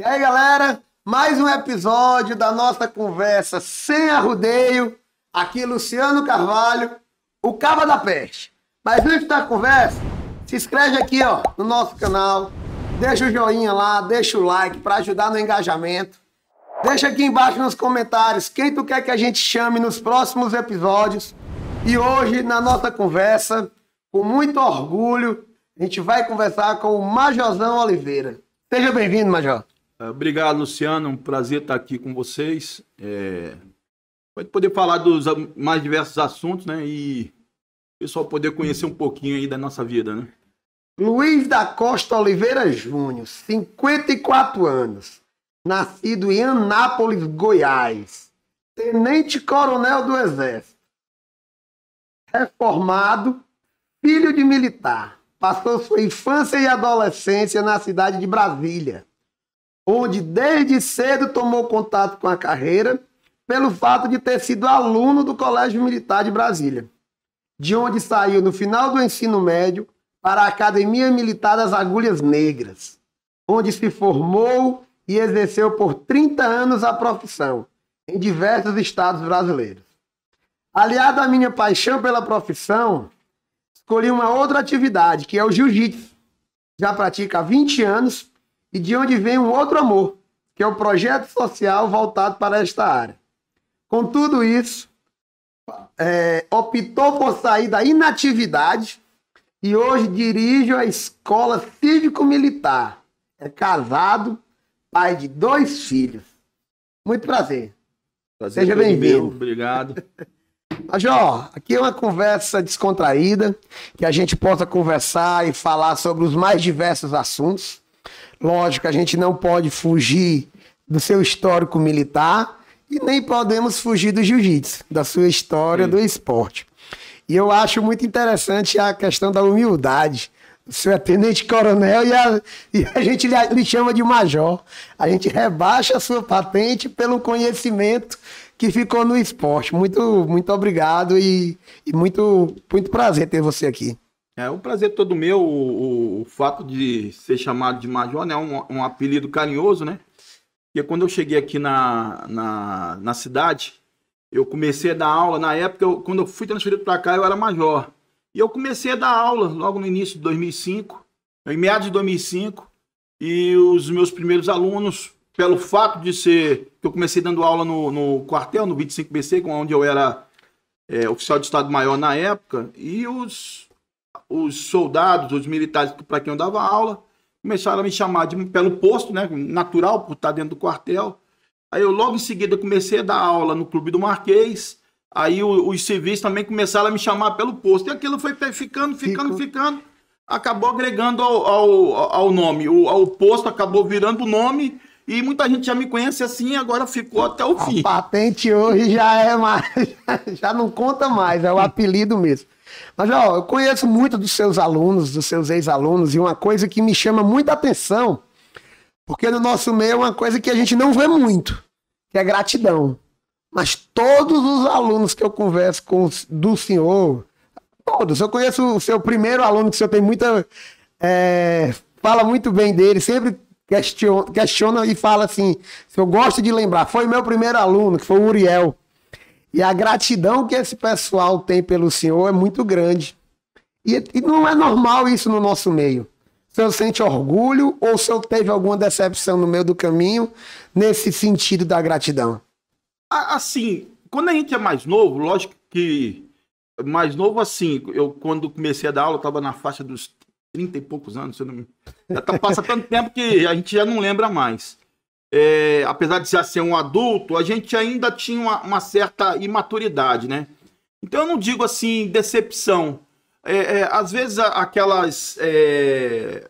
E aí, galera? Mais um episódio da nossa conversa sem arrudeio. Aqui, Luciano Carvalho, o Cava da Peste. Mas antes da conversa, se inscreve aqui ó, no nosso canal. Deixa o joinha lá, deixa o like para ajudar no engajamento. Deixa aqui embaixo nos comentários quem tu quer que a gente chame nos próximos episódios. E hoje, na nossa conversa, com muito orgulho, a gente vai conversar com o Majorzão Oliveira. Seja bem-vindo, Major. Ah, obrigado, Luciano. Um prazer estar aqui com vocês. É... poder falar dos mais diversos assuntos, né? E o pessoal poder conhecer um pouquinho aí da nossa vida, né? Luiz da Costa Oliveira Júnior, 54 anos, nascido em Anápolis, Goiás, tenente coronel do Exército, reformado, filho de militar, passou sua infância e adolescência na cidade de Brasília onde desde cedo tomou contato com a carreira pelo fato de ter sido aluno do Colégio Militar de Brasília, de onde saiu no final do ensino médio para a Academia Militar das Agulhas Negras, onde se formou e exerceu por 30 anos a profissão em diversos estados brasileiros. Aliado à minha paixão pela profissão, escolhi uma outra atividade, que é o jiu-jitsu. Já pratico há 20 anos e de onde vem um outro amor, que é o projeto social voltado para esta área. Com tudo isso, é, optou por sair da inatividade e hoje dirige a escola cívico-militar. É casado, pai de dois filhos. Muito prazer. prazer Seja bem-vindo. Obrigado. Major, aqui é uma conversa descontraída, que a gente possa conversar e falar sobre os mais diversos assuntos. Lógico, a gente não pode fugir do seu histórico militar e nem podemos fugir do jiu-jitsu, da sua história Sim. do esporte. E eu acho muito interessante a questão da humildade. O senhor é tenente-coronel e a, e a gente lhe, lhe chama de major. A gente rebaixa a sua patente pelo conhecimento que ficou no esporte. Muito, muito obrigado e, e muito, muito prazer ter você aqui. É um prazer todo meu. O, o, o fato de ser chamado de Major né, é um, um, apelido carinhoso, né? E quando eu cheguei aqui na, na, na cidade, eu comecei a dar aula. Na época, eu, quando eu fui transferido para cá, eu era Major. E eu comecei a dar aula logo no início de 2005, em meados de 2005. E os meus primeiros alunos, pelo fato de ser. que eu comecei dando aula no, no quartel, no 25BC, onde eu era é, oficial de Estado-Maior na época. E os os soldados, os militares para quem eu dava aula, começaram a me chamar de, pelo posto, né, natural, por estar tá dentro do quartel. Aí eu logo em seguida comecei a dar aula no Clube do Marquês, aí o, os civis também começaram a me chamar pelo posto, e aquilo foi ficando, ficando, Fico. ficando, acabou agregando ao, ao, ao nome, o, ao posto acabou virando o nome, e muita gente já me conhece assim, agora ficou até o fim. A patente hoje já é mais, já não conta mais, é o apelido mesmo. Mas, ó, eu conheço muito dos seus alunos, dos seus ex-alunos, e uma coisa que me chama muita atenção, porque no nosso meio é uma coisa que a gente não vê muito, que é gratidão. Mas todos os alunos que eu converso com do senhor, todos, eu conheço o seu primeiro aluno, que o senhor tem muita. É, fala muito bem dele, sempre questiona, questiona e fala assim: se eu gosto de lembrar, foi meu primeiro aluno, que foi o Uriel. E a gratidão que esse pessoal tem pelo Senhor é muito grande. E, e não é normal isso no nosso meio. O senhor sente orgulho ou o senhor teve alguma decepção no meio do caminho nesse sentido da gratidão. Assim, quando a gente é mais novo, lógico que mais novo assim, eu quando comecei a dar aula, eu na faixa dos 30 e poucos anos, se não me... Já tá, passa tanto tempo que a gente já não lembra mais é, apesar de já ser um adulto, a gente ainda tinha uma, uma certa imaturidade, né? Então eu não digo assim decepção. É, é, às vezes aquelas é,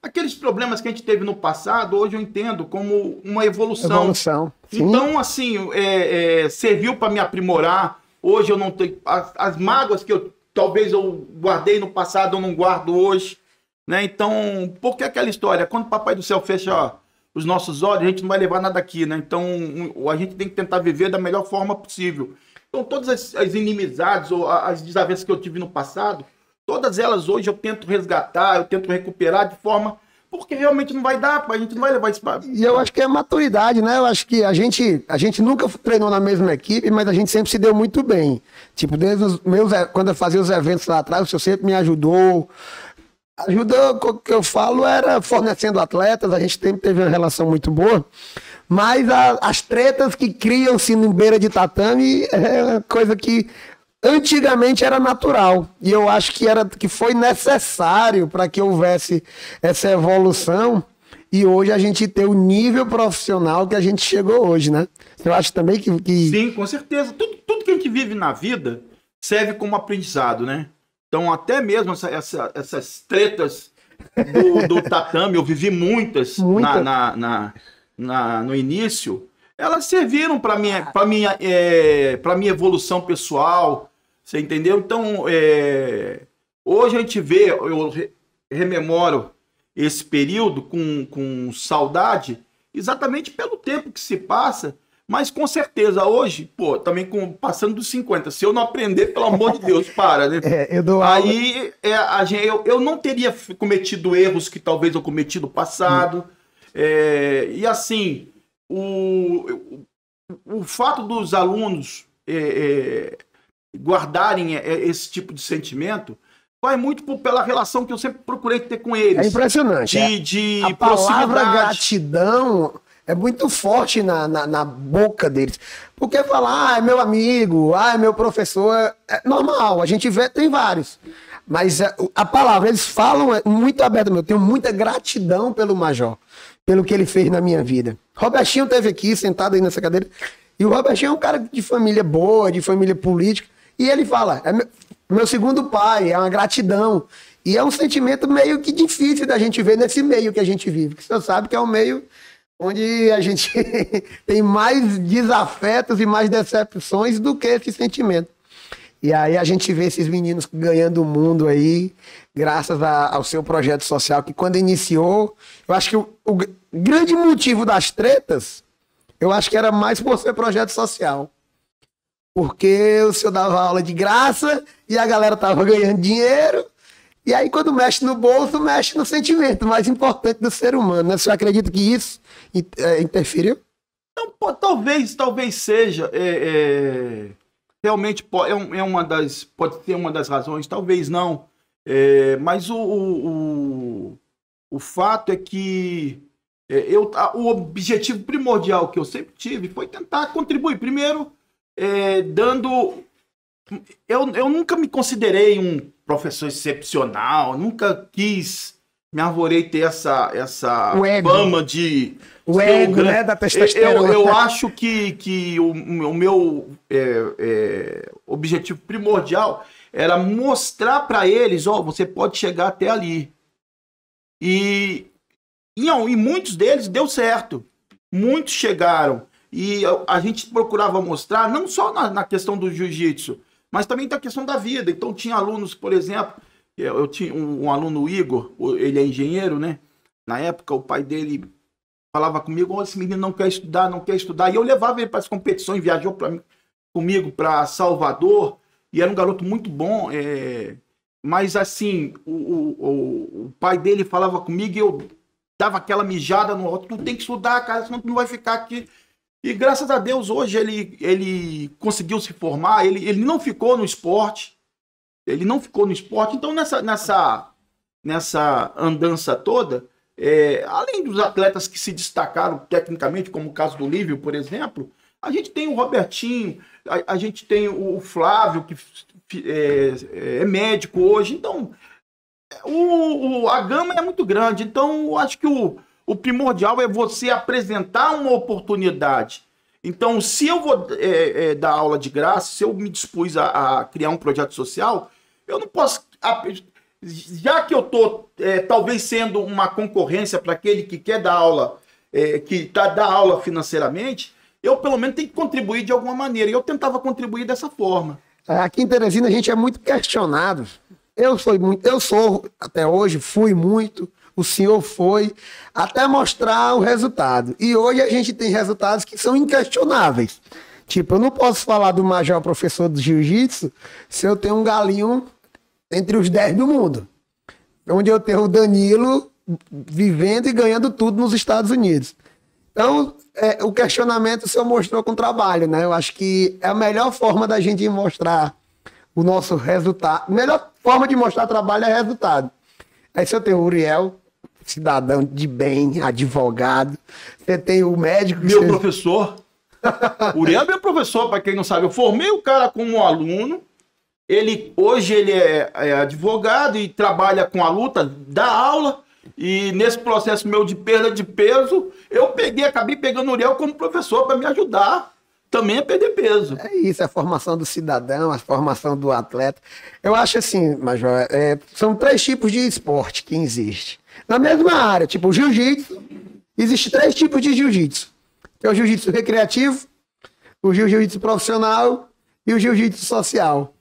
aqueles problemas que a gente teve no passado, hoje eu entendo como uma evolução. Evolução. Então assim é, é, serviu para me aprimorar. Hoje eu não tenho as, as mágoas que eu talvez eu guardei no passado, eu não guardo hoje, né? Então por que aquela história? Quando o papai do céu fecha ó, os nossos olhos, a gente não vai levar nada aqui, né? Então a gente tem que tentar viver da melhor forma possível. Então todas as, as inimizades ou as desavenças que eu tive no passado, todas elas hoje eu tento resgatar, eu tento recuperar de forma porque realmente não vai dar, a gente não vai levar isso para. E eu acho que é maturidade, né? Eu acho que a gente, a gente nunca treinou na mesma equipe, mas a gente sempre se deu muito bem. Tipo, desde os meus, eh, quando eu fazia os eventos lá atrás, o senhor sempre me ajudou. Ajuda, o que eu falo, era fornecendo atletas, a gente sempre teve uma relação muito boa, mas a, as tretas que criam-se em beira de tatame é coisa que antigamente era natural e eu acho que era que foi necessário para que houvesse essa evolução e hoje a gente ter o nível profissional que a gente chegou hoje, né? Eu acho também que, que... sim, com certeza tudo, tudo que a gente vive na vida serve como aprendizado, né? Então, até mesmo essa, essa, essas tretas do, do, tatame, eu vivi muitas, Na, na, na, no início, elas serviram para minha, ah. pra minha, é, pra minha evolução pessoal, você entendeu? Então, é, hoje a gente vê, eu re, rememoro esse período com, com saudade, exatamente pelo tempo que se passa, mas com certeza, hoje, pô, também com, passando dos 50, se eu não aprender, pelo amor de Deus, para, né? É, eu dou Aí é, a, eu, eu não teria cometido erros que talvez eu cometi no passado. Hum. É, e assim, o, o, o, fato dos alunos é, é, guardarem é, é, esse tipo de sentimento vai muito por, pela relação que eu sempre procurei ter com eles. É impressionante. De, é. de a palavra gratidão é muito forte na, na, na boca deles. Porque falar, ah, é meu amigo, ah, é meu professor, é normal, a gente vê, tem vários. Mas a, é, a palavra, eles falam é muito aberto, eu tenho muita gratidão pelo Major, pelo que ele fez na minha vida. Robertinho esteve aqui, sentado aí nessa cadeira, e o Robertinho é um cara de família boa, de família política, e ele fala, é meu, meu segundo pai, é uma gratidão. E é um sentimento meio que difícil da gente ver nesse meio que a gente vive, que você sabe que é um meio onde a gente tem mais desafetos e mais decepções do que esse sentimento. E aí a gente vê esses meninos ganhando o mundo aí, graças a, ao seu projeto social, que quando iniciou, eu acho que o, o grande motivo das tretas, eu acho que era mais por ser projeto social. Porque o senhor dava aula de graça e a galera tava ganhando dinheiro. E aí, quando mexe no bolso, mexe no sentimento mais importante do ser humano. Né? O senhor acredita que isso é, interferiu? Não, pô, talvez, talvez seja. É, é, realmente pode, é, é, uma das. Pode ser uma das razões, talvez não. É, mas o, o, o, fato é que é, eu, o objetivo primordial que eu sempre tive foi tentar contribuir. Primeiro, dando. Eu, eu nunca me considerei um professor excepcional, nunca quis me arvorei ter essa, essa fama de. O ego, né, grande... né? Da testosterona. Eu, eu acho que, que o, o meu é, é, objetivo primordial era mostrar para eles: ó, oh, você pode chegar até ali. E, e, e muitos deles deu certo. Muitos chegaram. E a gente procurava mostrar, não só na, na questão do jiu-jitsu, mas também na questão da vida. Então, tinha alunos, por exemplo, é, eu, eu tinha um, um, aluno, Igor, ele é engenheiro, né? Na época, o pai dele falava comigo: oh, esse menino não quer estudar, não quer estudar. E eu levava ele para as competições, viajou pra, comigo para Salvador, e era um garoto muito bom. É... Mas, assim, o, o, o pai dele falava comigo e eu dava aquela mijada no outro: tu tem que estudar, cara, senão tu não vai ficar aqui. E graças a Deus, hoje ele, ele conseguiu se formar, ele, ele não ficou no esporte ele não ficou no esporte. Então, nessa, nessa, nessa andança toda, é, além dos atletas que se destacaram tecnicamente, como o caso do Lívio, por exemplo, a gente tem o Robertinho, a, a gente tem o Flávio, que é, é médico hoje. Então, o, o, a gama é muito grande. Então, eu acho que o, o primordial é você apresentar uma oportunidade. Então, se eu vou é, é, dar aula de graça, se eu me dispus a, a criar um projeto social, eu não posso. Já que eu estou é, talvez sendo uma concorrência para aquele que quer dar aula, é, que tá, dá aula financeiramente, eu pelo menos tenho que contribuir de alguma maneira. E eu tentava contribuir dessa forma. Aqui em Teresina a gente é muito questionado. Eu sou muito, eu sou até hoje, fui muito, o senhor foi, até mostrar o resultado. E hoje a gente tem resultados que são inquestionáveis. Tipo, eu não posso falar do major professor do jiu-jitsu se eu tenho um galinho entre os 10 do mundo. Onde eu tenho o Danilo vivendo e ganhando tudo nos Estados Unidos. Então, é, o questionamento o senhor mostrou com trabalho, né? Eu acho que é a melhor forma da gente mostrar o nosso resultado. A melhor forma de mostrar trabalho é resultado. Aí você tem o Uriel, cidadão de bem, advogado. Você tem o médico. Meu você... professor. Uriel é meu professor, para quem não sabe. Eu formei o cara como um aluno. Ele hoje ele é, é advogado e trabalha com a luta, dá aula. E nesse processo meu de perda de peso, eu peguei, acabei pegando o Uriel como professor para me ajudar também a perder peso. É isso, a formação do cidadão, a formação do atleta. Eu acho assim, Major, é, são três tipos de esporte que existe. Na mesma área, tipo o jiu-jitsu, existe três tipos de jiu-jitsu. Tem é o jiu-jitsu recreativo, o jiu-jitsu profissional e o jiu-jitsu social.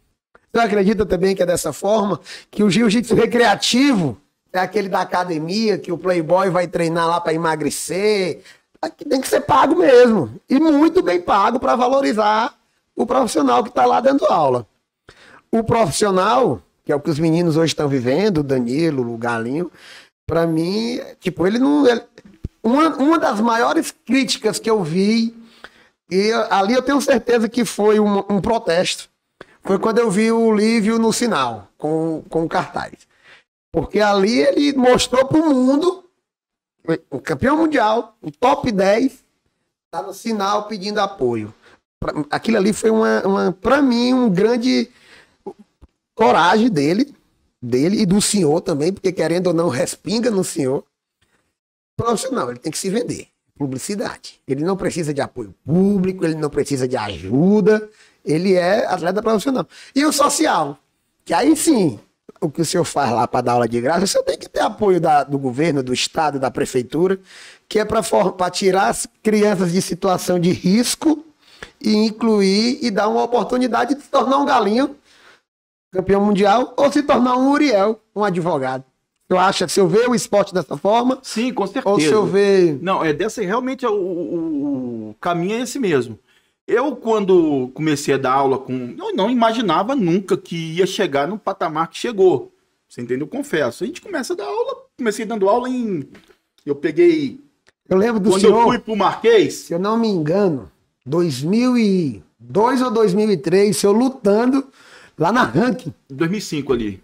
Você acredita também que é dessa forma? Que o jiu-jitsu recreativo é aquele da academia que o playboy vai treinar lá para emagrecer. Aqui tem que ser pago mesmo. E muito bem pago para valorizar o profissional que está lá dando aula. O profissional, que é o que os meninos hoje estão vivendo, o Danilo, o Galinho, para mim, tipo, ele não. Ele... Uma, uma das maiores críticas que eu vi, e ali eu tenho certeza que foi um, um protesto foi quando eu vi o Lívio no sinal, com, com o cartaz. Porque ali ele mostrou para o mundo, o campeão mundial, o top 10, tá no sinal pedindo apoio. Aquilo ali foi uma, uma para mim, um grande coragem dele, dele e do senhor também, porque querendo ou não, respinga no senhor. Profissional, ele tem que se vender. Publicidade. Ele não precisa de apoio público, ele não precisa de ajuda ele é atleta profissional. E o social, que aí sim, o que o senhor faz lá para dar aula de graça, o senhor tem que ter apoio da, do governo, do estado, da prefeitura, que é para tirar as crianças de situação de risco e incluir e dar uma oportunidade de se tornar um galinho campeão mundial ou se tornar um Uriel, um advogado. Eu acho, se eu ver o esporte dessa forma. Sim, com certeza. Ou se eu ver. Não, é dessa realmente é o, o, o caminho é esse mesmo. Eu, quando comecei a dar aula com. Eu não imaginava nunca que ia chegar no patamar que chegou. Você entendeu? Eu confesso. A gente começa a dar aula. Comecei dando aula em. Eu peguei. Eu lembro do quando senhor. Quando eu fui pro Marquês. Se eu não me engano, 2002 ou 2003, eu lutando lá na ranking. 2005 ali.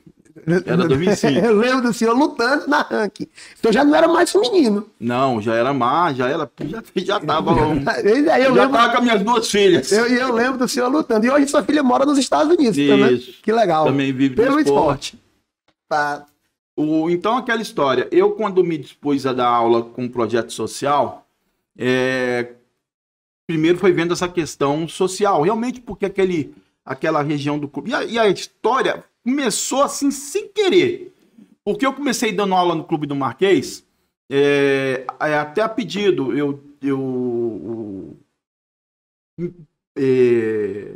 Era 2005. eu lembro do senhor lutando na ranking. Então já não era mais um menino. Não, já era mais, já era. Já, já tava. eu, eu já lembro, tava com minhas duas filhas. E eu, eu, lembro do senhor lutando. E hoje sua filha mora nos Estados Unidos né? Isso. também. Que legal. Também vive Pelo esporte. esporte. Tá. O, então, aquela história. Eu, quando me dispus a dar aula com o projeto social, é, primeiro foi vendo essa questão social. Realmente, porque aquele, aquela região do clube. E a, e a história começou assim sem querer. Porque eu comecei dando aula no Clube do Marquês, é, é até a pedido, eu. eu é,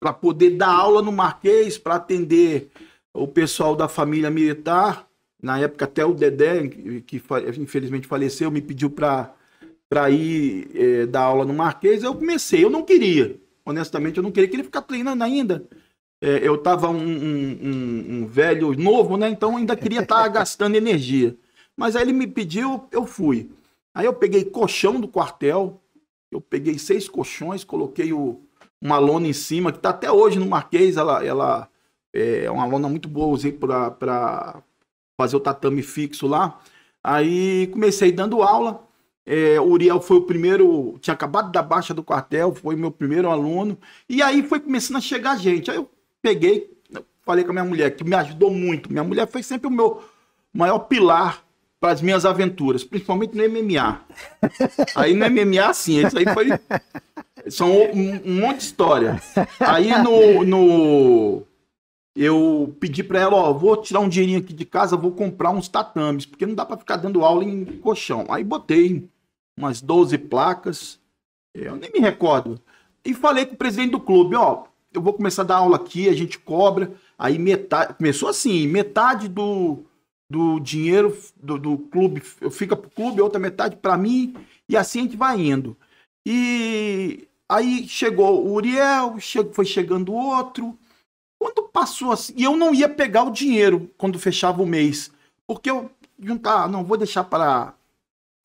para poder dar aula no Marquês, para atender o pessoal da família militar. Na época, até o Dedé, que infelizmente faleceu, me pediu para ir é, dar aula no Marquês. Eu comecei, eu não queria. Honestamente, eu não queria que ele ficar treinando ainda. É, eu estava um, um, um, velho novo, né? Então ainda queria estar tá gastando energia. Mas aí ele me pediu, eu fui. Aí eu peguei colchão do quartel, eu peguei seis colchões, coloquei o, uma lona em cima, que está até hoje no Marquês, ela, ela é, é uma lona muito boa, usei para fazer o tatame fixo lá. Aí comecei dando aula. É, o Uriel foi o primeiro, tinha acabado da baixa do quartel, foi meu primeiro aluno. E aí foi começando a chegar gente. Aí eu peguei, falei com a minha mulher, que me ajudou muito. Minha mulher foi sempre o meu maior pilar para as minhas aventuras, principalmente no MMA. Aí no MMA, sim, isso aí foi. São um, um monte de história. Aí no. no... Eu pedi para ela, ó, vou tirar um dinheirinho aqui de casa, vou comprar uns tatames, porque não dá para ficar dando aula em colchão. Aí botei umas 12 placas, eu nem me recordo. E falei com o presidente do clube, ó, eu vou começar a dar aula aqui, a gente cobra. Aí metade. Começou assim, metade do, do dinheiro do, do clube fica pro clube, outra metade para mim, e assim a gente vai indo. E aí chegou o Uriel, che foi chegando outro. Quando passou assim, e eu não ia pegar o dinheiro quando fechava o mês, porque eu juntar, ah, não vou deixar para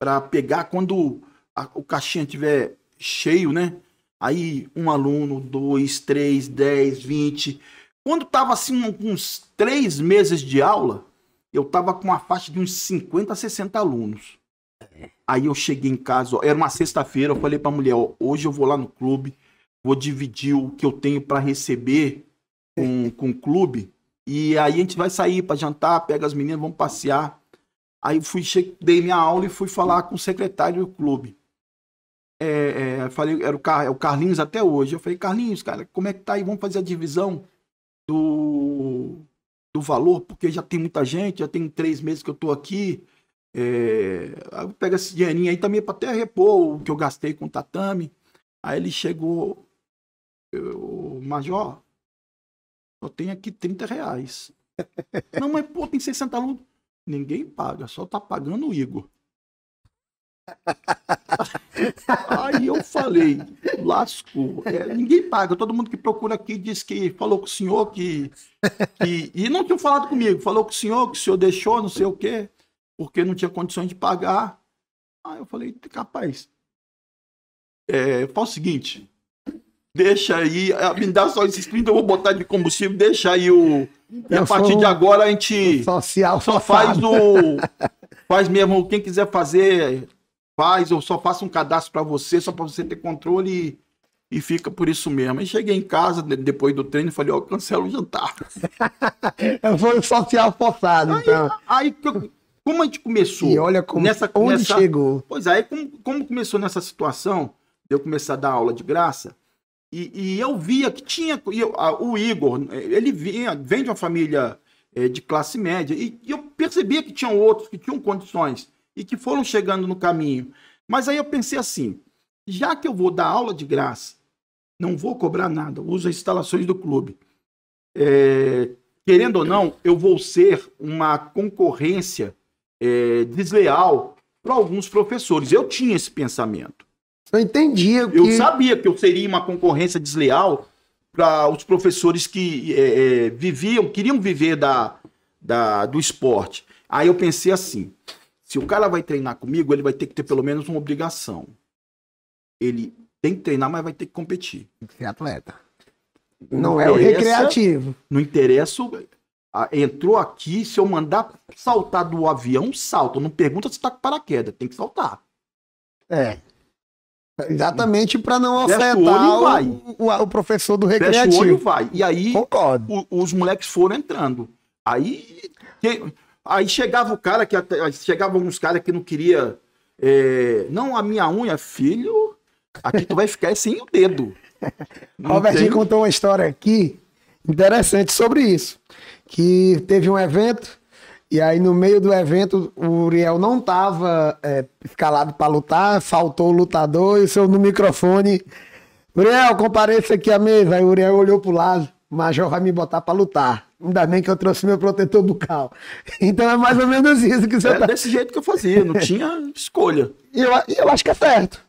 para pegar quando a, o caixinha tiver cheio, né? Aí um aluno, dois, três, dez, vinte. Quando tava assim, uns três meses de aula, eu tava com uma faixa de uns 50, 60 alunos. Aí eu cheguei em casa, ó, era uma sexta-feira, eu falei pra mulher, ó, hoje eu vou lá no clube, vou dividir o que eu tenho para receber com, com o clube. E aí a gente vai sair para jantar, pega as meninas, vamos passear. Aí fui, cheguei, dei minha aula e fui falar com o secretário do clube é, é, falei, era o, Car, é o Carlinhos até hoje. Eu falei, Carlinhos, cara, como é que tá aí? Vamos fazer a divisão do, do valor, porque já tem muita gente, já tem três meses que eu tô aqui. É, eu pego esse dinheirinho aí também para até repor o que eu gastei com o tatame. Aí ele chegou, o Major, só tem aqui 30 reais. Não, mas pô, tem 60 alunos. Ninguém paga, só tá pagando o Igor. Aí eu falei, Lasco, É, ninguém paga. Todo mundo que procura aqui diz que falou com o senhor que, que. E não tinha falado comigo, falou com o senhor que o senhor deixou, não sei o quê, porque não tinha condições de pagar. Aí eu falei, capaz. É, faz o seguinte. Deixa aí, ah, me dá só esses 30, eu vou botar de combustível, deixa aí o. E a partir de agora a gente. Social. Só faz o. Faz mesmo, quem quiser fazer faz, eu só faço um cadastro para você, só para você ter controle e, e fica por isso mesmo. Aí cheguei em casa, depois do treino, falei, ó, oh, cancela o jantar. Foi um social forçado, aí, então. Aí, como a gente começou... E olha como, nessa, onde nessa, chegou. Pois é, aí como, como começou nessa situação, eu começar a dar aula de graça, e, e eu via que tinha... Eu, a, o Igor, ele vinha, vem de uma família é, de classe média, e, e eu percebia que tinham outros que tinham condições e que foram chegando no caminho. Mas aí eu pensei assim: já que eu vou dar aula de graça, não vou cobrar nada, uso as instalações do clube. É, querendo ou não, eu vou ser uma concorrência é, desleal para alguns professores. Eu tinha esse pensamento. Eu entendia. Que... Eu sabia que eu seria uma concorrência desleal para os professores que é, é viviam, queriam viver da, da, do esporte. Aí eu pensei assim: se o cara vai treinar comigo, ele vai ter que ter pelo menos uma obrigação. Ele tem que treinar, mas vai ter que competir. Tem que ser atleta. Não, não é o recreativo. Não interessa. Entrou aqui, se eu mandar saltar do avião, salta. Não pergunta se tá com paraquedas, tem que saltar. É. Exatamente para não afetar o, o, o, professor do recreativo. Fecha o olho vai. E aí O, os moleques foram entrando. Aí Aí chegava o cara que até, chegava uns caras que não queria é, não a minha unha, filho. Aqui tu vai ficar sem o dedo. Não Robertinho tem... contou uma história aqui interessante sobre isso, que teve um evento e aí no meio do evento o Uriel não tava é, escalado para lutar, faltou o lutador e o seu no microfone Uriel, compareça aqui à mesa. Aí o Uriel olhou pro lado o major vai me botar para lutar. Ainda bem que eu trouxe meu protetor bucal. Então é mais ou menos isso que você é tá... desse jeito que eu fazia, não tinha escolha. E eu, eu acho que é certo.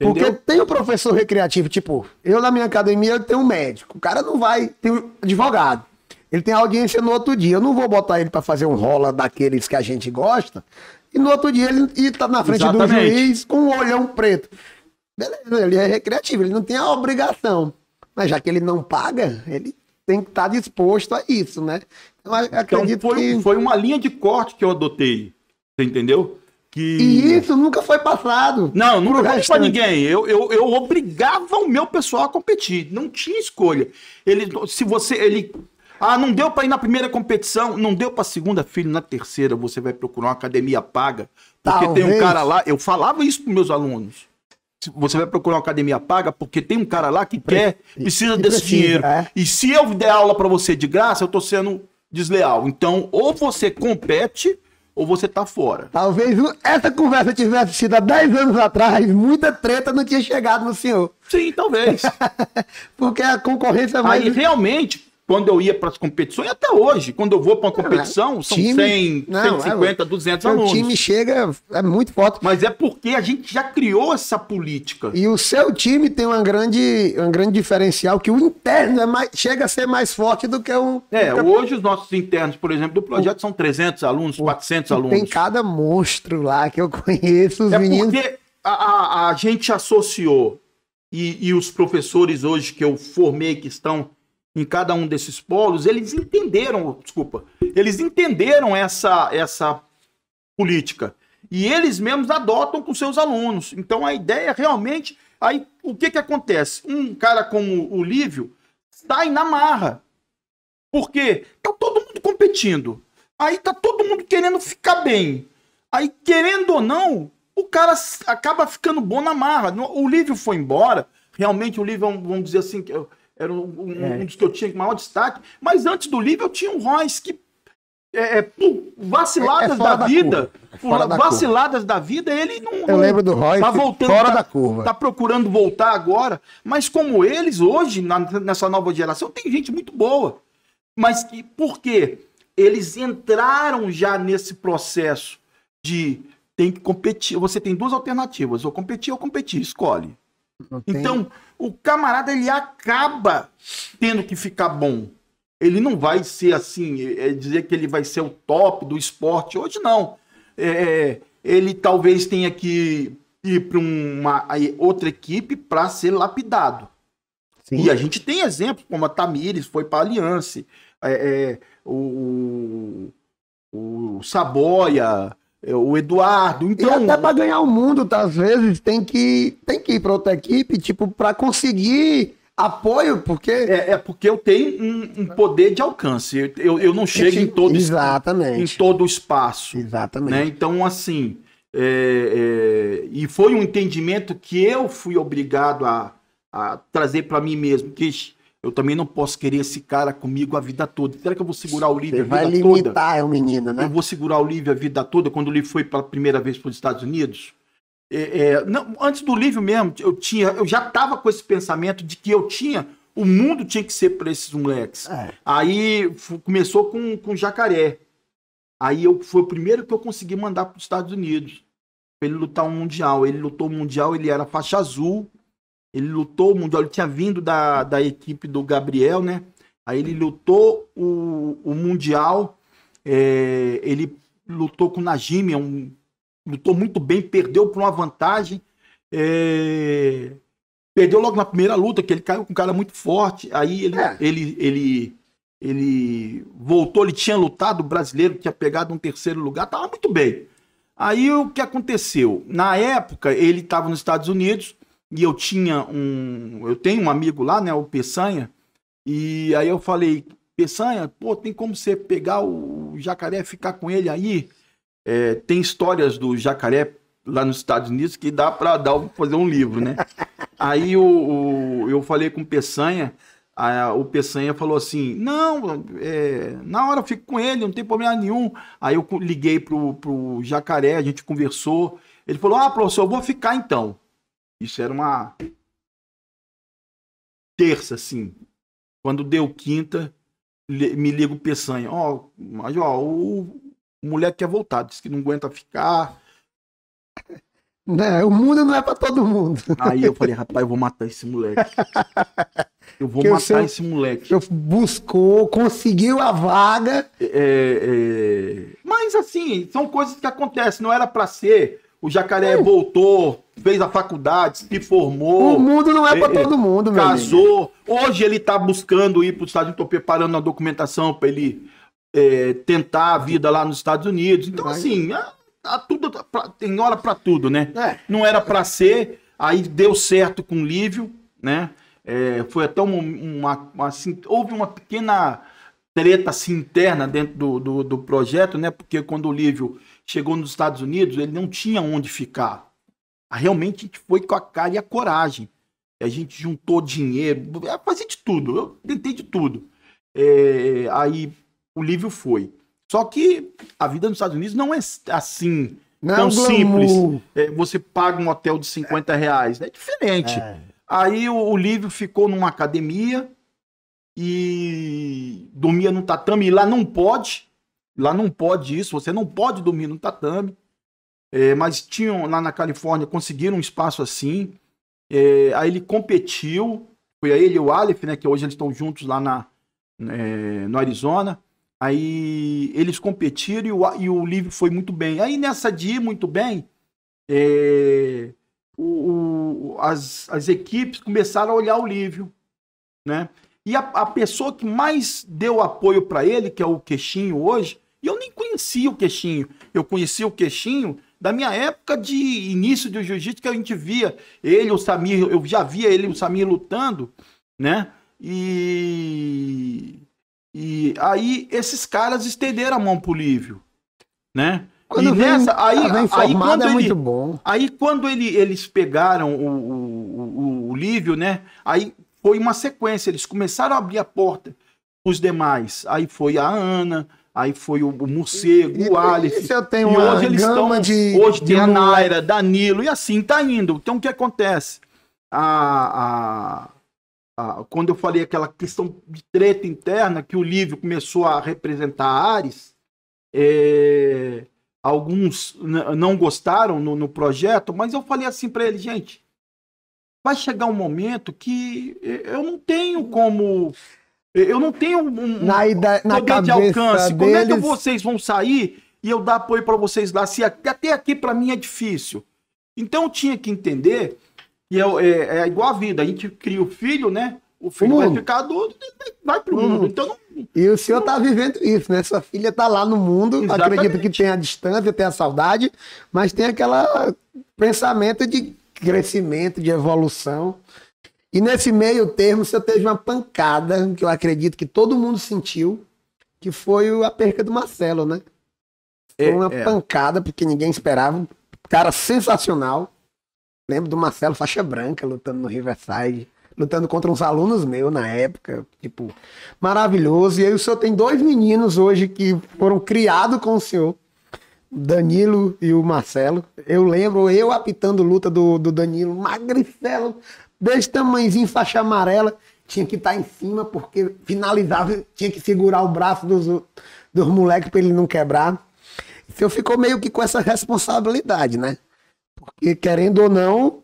Entendeu? Porque tem o um professor recreativo, tipo, eu na minha academia eu tenho um médico. O cara não vai, tem um advogado. Ele tem audiência no outro dia. Eu não vou botar ele para fazer um rola daqueles que a gente gosta. E no outro dia ele e tá na frente Exatamente. do juiz com um olhão preto. Beleza, ele é recreativo, ele não tem a obrigação. Mas já que ele não paga, ele tem que estar tá disposto a isso, né? Então, então acredito então foi, que... foi uma linha de corte que eu adotei, você entendeu? Que... E isso nunca foi passado. Não, nunca foi para ninguém. Eu, eu, eu obrigava o meu pessoal a competir. Não tinha escolha. Ele, se você, ele, ah, não deu para ir na primeira competição, não deu para segunda, filho, na terceira você vai procurar uma academia paga, porque Talvez. tem um cara lá. Eu falava isso para meus alunos. Você vai procurar uma academia paga porque tem um cara lá que quer, precisa desse precisa, dinheiro. É. E se eu der aula para você de graça, eu tô sendo desleal. Então, ou você compete ou você tá fora. Talvez essa conversa tivesse sido há 10 anos atrás, muita treta não tinha chegado no senhor. Sim, talvez. Porque a concorrência vai. mais. Aí realmente quando eu ia para as competições, até hoje, quando eu vou para uma é competição, não, são time, 100, não, 150, é 200 então, alunos. O time chega, é muito forte. Mas é porque a gente já criou essa política. E o seu time tem uma grande, um grande diferencial, que o interno é mais, chega a ser mais forte do que um... É, hoje os nossos internos, por exemplo, do projeto o, são 300 alunos, o, 400 alunos. Tem cada monstro lá que eu conheço, os é meninos... Porque a, a, a gente associou, e, e os professores hoje que eu formei, que estão em cada um desses polos, eles entenderam, desculpa, eles entenderam essa, essa política. E eles mesmos adotam com seus alunos. Então a ideia é realmente. Aí o que, que acontece? Um cara como o Lívio sai na marra. porque Tá todo mundo competindo. Aí tá todo mundo querendo ficar bem. Aí, querendo ou não, o cara acaba ficando bom na marra. O Lívio foi embora. Realmente o Lívio, vamos dizer assim, era um, um, é. um, dos que eu tinha com maior destaque. Mas antes do livro eu tinha um Royce que. É, é vaciladas é, é da, da, vida. da vaciladas curva. da vida, ele não. Eu lembro do Royce. Tá voltando, fora tá, da curva. Tá procurando voltar agora. Mas como eles, hoje, na, nessa nova geração, tem gente muito boa. Mas que, por quê? Eles entraram já nesse processo de tem que competir. Você tem duas alternativas, ou competir ou competir, escolhe. Não então, tem o camarada ele acaba tendo que ficar bom. Ele não vai ser assim, é, é dizer que ele vai ser o top do esporte. Hoje não. É, é ele talvez tenha que ir para uma outra equipe para ser lapidado. Sim. E a gente tem exemplos, como a Tamires foi para a Aliança, é, é, o, o Saboia, o Eduardo. Então, e até para ganhar o mundo, tá, às vezes, tem que, tem que ir para outra equipe, tipo, para conseguir apoio, porque. É, é, porque eu tenho um, um poder de alcance. Eu, eu, eu não chego em todo, Exatamente. Em todo o espaço. Exatamente. Né? Então, assim. É, é, e foi um entendimento que eu fui obrigado a, a trazer para mim mesmo. Que eu também não posso querer esse cara comigo a vida toda. Será que eu vou segurar o livro a vida toda? vai limitar é o menino, né? Eu vou segurar o livro a vida toda. Quando o livro foi pela primeira vez para os Estados Unidos, é, é, não, antes do livro mesmo, eu tinha, eu já estava com esse pensamento de que eu tinha, o mundo tinha que ser para esses moleques. É. Aí começou com com Jacaré. Aí eu foi o primeiro que eu consegui mandar para os Estados Unidos. ele lutar um mundial. Ele lutou o mundial, ele era faixa azul ele lutou o Mundial, ele tinha vindo da, da equipe do Gabriel, né? Aí ele lutou o, o Mundial, é, ele lutou com o Najimi, é um, lutou muito bem, perdeu por uma vantagem. É, perdeu logo na primeira luta, que ele caiu com um cara muito forte. Aí ele, é. ele, ele, ele voltou, ele tinha lutado, o brasileiro tinha pegado um terceiro lugar, estava muito bem. Aí o que aconteceu? Na época, ele estava nos Estados Unidos, e eu tinha um. Eu tenho um amigo lá, né? O Peçanha. E aí eu falei, Peçanha, pô, tem como você pegar o jacaré ficar com ele aí? É, tem histórias do jacaré lá nos Estados Unidos que dá para dar fazer um livro, né? aí o, o, eu falei com o Peçanha, a, o Peçanha falou assim: não, é, na hora eu fico com ele, não tem problema nenhum. Aí eu liguei pro, pro jacaré, a gente conversou. Ele falou: ah, professor, eu vou ficar então. Isso era uma terça, assim. Quando deu quinta, me liga o Peçanha. Ó, oh, mas ó, o moleque quer voltar, disse que não aguenta ficar. Não, né, o mundo não é para todo mundo. Aí eu falei, rapaz, eu vou matar esse moleque. Eu vou matar seu, esse moleque. Eu buscou, conseguiu a vaga. É, é... Mas assim, são coisas que acontecem. Não era para ser o jacaré voltou, fez a faculdade, se formou. O mundo não é para é, todo mundo, meu Casou. Amigo. Hoje ele está buscando ir para os Estados Unidos, estou preparando uma documentação para ele é, tentar a vida lá nos Estados Unidos. Então, Vai. assim, a, a tudo, tá pra, tem hora para tudo, né? É. Não era para ser, aí deu certo com o Lívio, né? É, foi até uma, uma, uma assim, houve uma pequena treta assim, interna dentro do, do, do projeto, né? Porque quando o Lívio chegou nos Estados Unidos, ele não tinha onde ficar. Ah, realmente a gente foi com a cara e a coragem. A gente juntou dinheiro, é, fazia de tudo, eu tentei de tudo. É, aí o livro foi. Só que a vida nos Estados Unidos não é assim, não é tão simples. É, você paga um hotel de 50 reais, é diferente. É. Aí o, o livro ficou numa academia e dormia no tatame, e lá não pode, Lá não pode isso, você não pode dormir no tatame. É, mas tinham lá na Califórnia, conseguiram um espaço assim. É, aí ele competiu, foi aí ele e o Aleph, né? Que hoje eles estão juntos lá na, é, no Arizona. Aí eles competiram e o, e o livro foi muito bem. Aí nessa dia muito bem, é, o, o, as, as equipes começaram a olhar o livro né? E a, a pessoa que mais deu apoio para ele, que é o Queixinho hoje, conhecia o queixinho. Eu conhecia o queixinho da minha época de início do jiu-jitsu, que a gente via ele, o Samir, eu já via ele, o Samir lutando, né? E. E aí esses caras estenderam a mão pro Lívio, né? Quando e vem, nessa, aí, aí quando é ele, muito bom. Aí quando ele, eles pegaram o, o, o, o Lívio, né? Aí foi uma sequência, eles começaram a abrir a porta os demais. Aí foi a Ana, aí foi o, o Morcego, e, o Aleph. E, eu tenho e hoje eles estão. De, hoje de tem a Naira, Danilo, e assim tá indo. Então o que acontece? A, a, a, quando eu falei aquela questão de treta interna, que o Lívio começou a representar a Ares, é, alguns não gostaram no, no projeto, mas eu falei assim para ele, gente. Vai chegar um momento que eu não tenho como eu não tenho um, na, ida, na poder de alcance. Deles... Como é que vocês vão sair e eu dar apoio para vocês lá? Se até aqui para mim é difícil. Então eu tinha que entender e é, é, é, igual a vida. A gente cria o filho, né? O filho vai ficar e vai pro mundo. mundo. Então não, e o senhor está vivendo isso, né? Sua filha está lá no mundo. Exatamente. Acredito que tem a distância, tem a saudade, mas tem aquele pensamento de crescimento, de evolução. E nesse meio termo, você teve uma pancada, que eu acredito que todo mundo sentiu, que foi a perca do Marcelo, né? Foi é, uma é. pancada, porque ninguém esperava. Um cara sensacional. Lembro do Marcelo Faixa Branca lutando no Riverside, lutando contra uns alunos meus na época. Tipo, maravilhoso. E aí o senhor tem dois meninos hoje que foram criados com o senhor. Danilo e o Marcelo. Eu lembro eu apitando luta do, do Danilo, magricelo, desse tamanhozinho, faixa amarela, tinha que estar tá em cima, porque finalizava, tinha que segurar o braço dos, dos moleques para ele não quebrar. Então ficou meio que com essa responsabilidade, né? Porque, querendo ou não,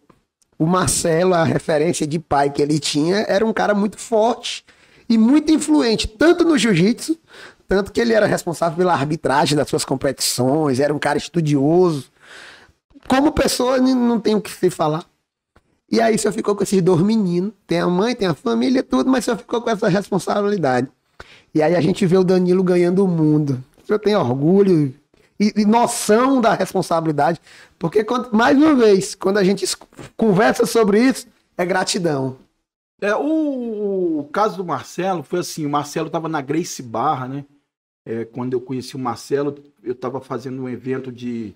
o Marcelo, a referência de pai que ele tinha, era um cara muito forte e muito influente, tanto no jiu-jitsu, tanto que ele era responsável pela arbitragem das suas competições, era um cara estudioso. Como pessoa, não tem o que se falar. E aí só ficou com esses dois meninos, tem a mãe, tem a família, tudo, mas só ficou com essa responsabilidade. E aí a gente vê o Danilo ganhando o mundo. Eu tenho orgulho e, e noção da responsabilidade, porque quando, mais uma vez, quando a gente conversa sobre isso, é gratidão. É, o, o caso do Marcelo foi assim, o Marcelo estava na Grace Barra, né? É, quando eu conheci o Marcelo, eu estava fazendo um evento de